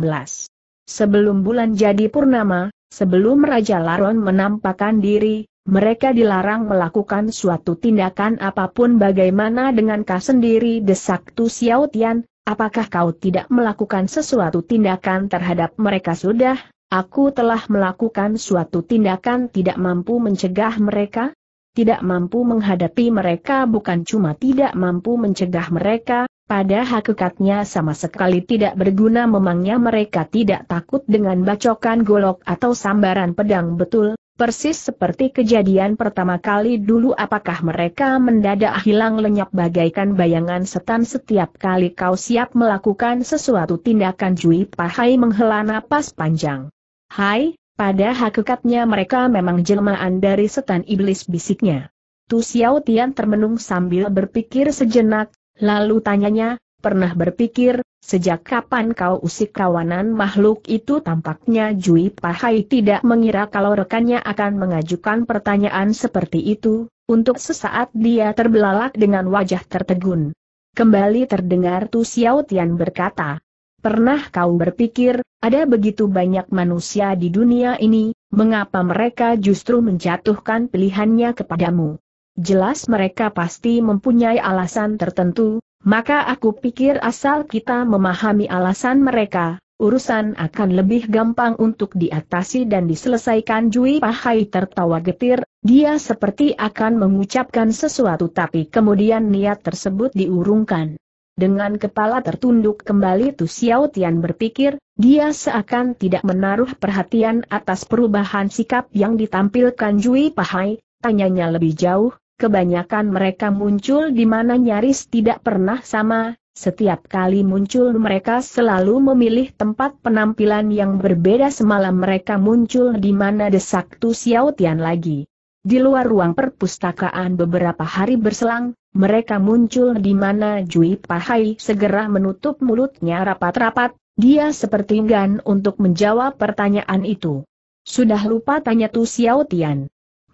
Sebelum bulan jadi purnama, sebelum Raja Laron menampakkan diri, mereka dilarang melakukan suatu tindakan apapun bagaimana dengan kau sendiri desak Tu Xiao Tian, apakah kau tidak melakukan sesuatu tindakan terhadap mereka sudah, aku telah melakukan suatu tindakan tidak mampu mencegah mereka? Tidak mampu menghadapi mereka bukan cuma tidak mampu mencegah mereka, pada hakikatnya sama sekali tidak berguna memangnya mereka tidak takut dengan bacokan golok atau sambaran pedang betul, persis seperti kejadian pertama kali dulu apakah mereka mendadak hilang lenyap bagaikan bayangan setan setiap kali kau siap melakukan sesuatu tindakan Jui Pahai menghela napas panjang. Hai, pada hakikatnya mereka memang jelmaan dari setan iblis bisiknya. Tu Xiao Tian termenung sambil berpikir sejenak, Lalu tanyanya, pernah berpikir, sejak kapan kau usik kawanan makhluk itu tampaknya Jui Pahai tidak mengira kalau rekannya akan mengajukan pertanyaan seperti itu, untuk sesaat dia terbelalak dengan wajah tertegun. Kembali terdengar Tu Xiao Tian berkata, Pernah kau berpikir, ada begitu banyak manusia di dunia ini, mengapa mereka justru menjatuhkan pilihannya kepadamu? jelas mereka pasti mempunyai alasan tertentu, maka aku pikir asal kita memahami alasan mereka, urusan akan lebih gampang untuk diatasi dan diselesaikan Jui Pahai tertawa getir, dia seperti akan mengucapkan sesuatu tapi kemudian niat tersebut diurungkan. Dengan kepala tertunduk kembali Tu Xiao Tian berpikir, dia seakan tidak menaruh perhatian atas perubahan sikap yang ditampilkan Jui Pahai, tanyanya lebih jauh, kebanyakan mereka muncul di mana nyaris tidak pernah sama, setiap kali muncul mereka selalu memilih tempat penampilan yang berbeda semalam mereka muncul di mana desak Tu Xiao lagi. Di luar ruang perpustakaan beberapa hari berselang, mereka muncul di mana Jui Pahai segera menutup mulutnya rapat-rapat, dia seperti enggan untuk menjawab pertanyaan itu. Sudah lupa tanya Tu Xiao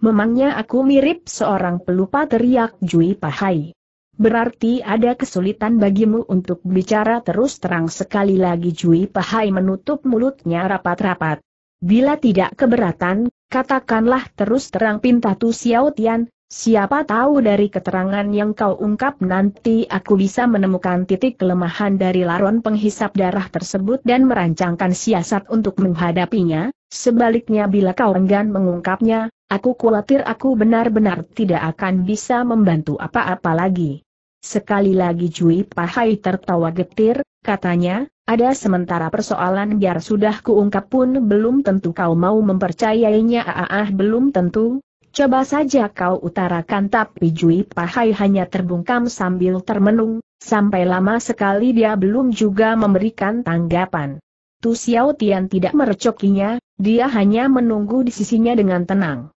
Memangnya aku mirip seorang pelupa teriak Jui Pahai. Berarti ada kesulitan bagimu untuk bicara terus terang sekali lagi Jui Pahai menutup mulutnya rapat-rapat. Bila tidak keberatan, katakanlah terus terang pinta Tu Xiao Tian, siapa tahu dari keterangan yang kau ungkap nanti aku bisa menemukan titik kelemahan dari laron penghisap darah tersebut dan merancangkan siasat untuk menghadapinya, sebaliknya bila kau enggan mengungkapnya, Aku khawatir aku benar-benar tidak akan bisa membantu apa-apa lagi. Sekali lagi Jui Pahai tertawa getir, katanya, ada sementara persoalan biar sudah kuungkap pun belum tentu kau mau mempercayainya ah, ah, ah belum tentu, coba saja kau utarakan tapi Jui Pahai hanya terbungkam sambil termenung, sampai lama sekali dia belum juga memberikan tanggapan. Tu Xiao Tian tidak merecokinya, dia hanya menunggu di sisinya dengan tenang.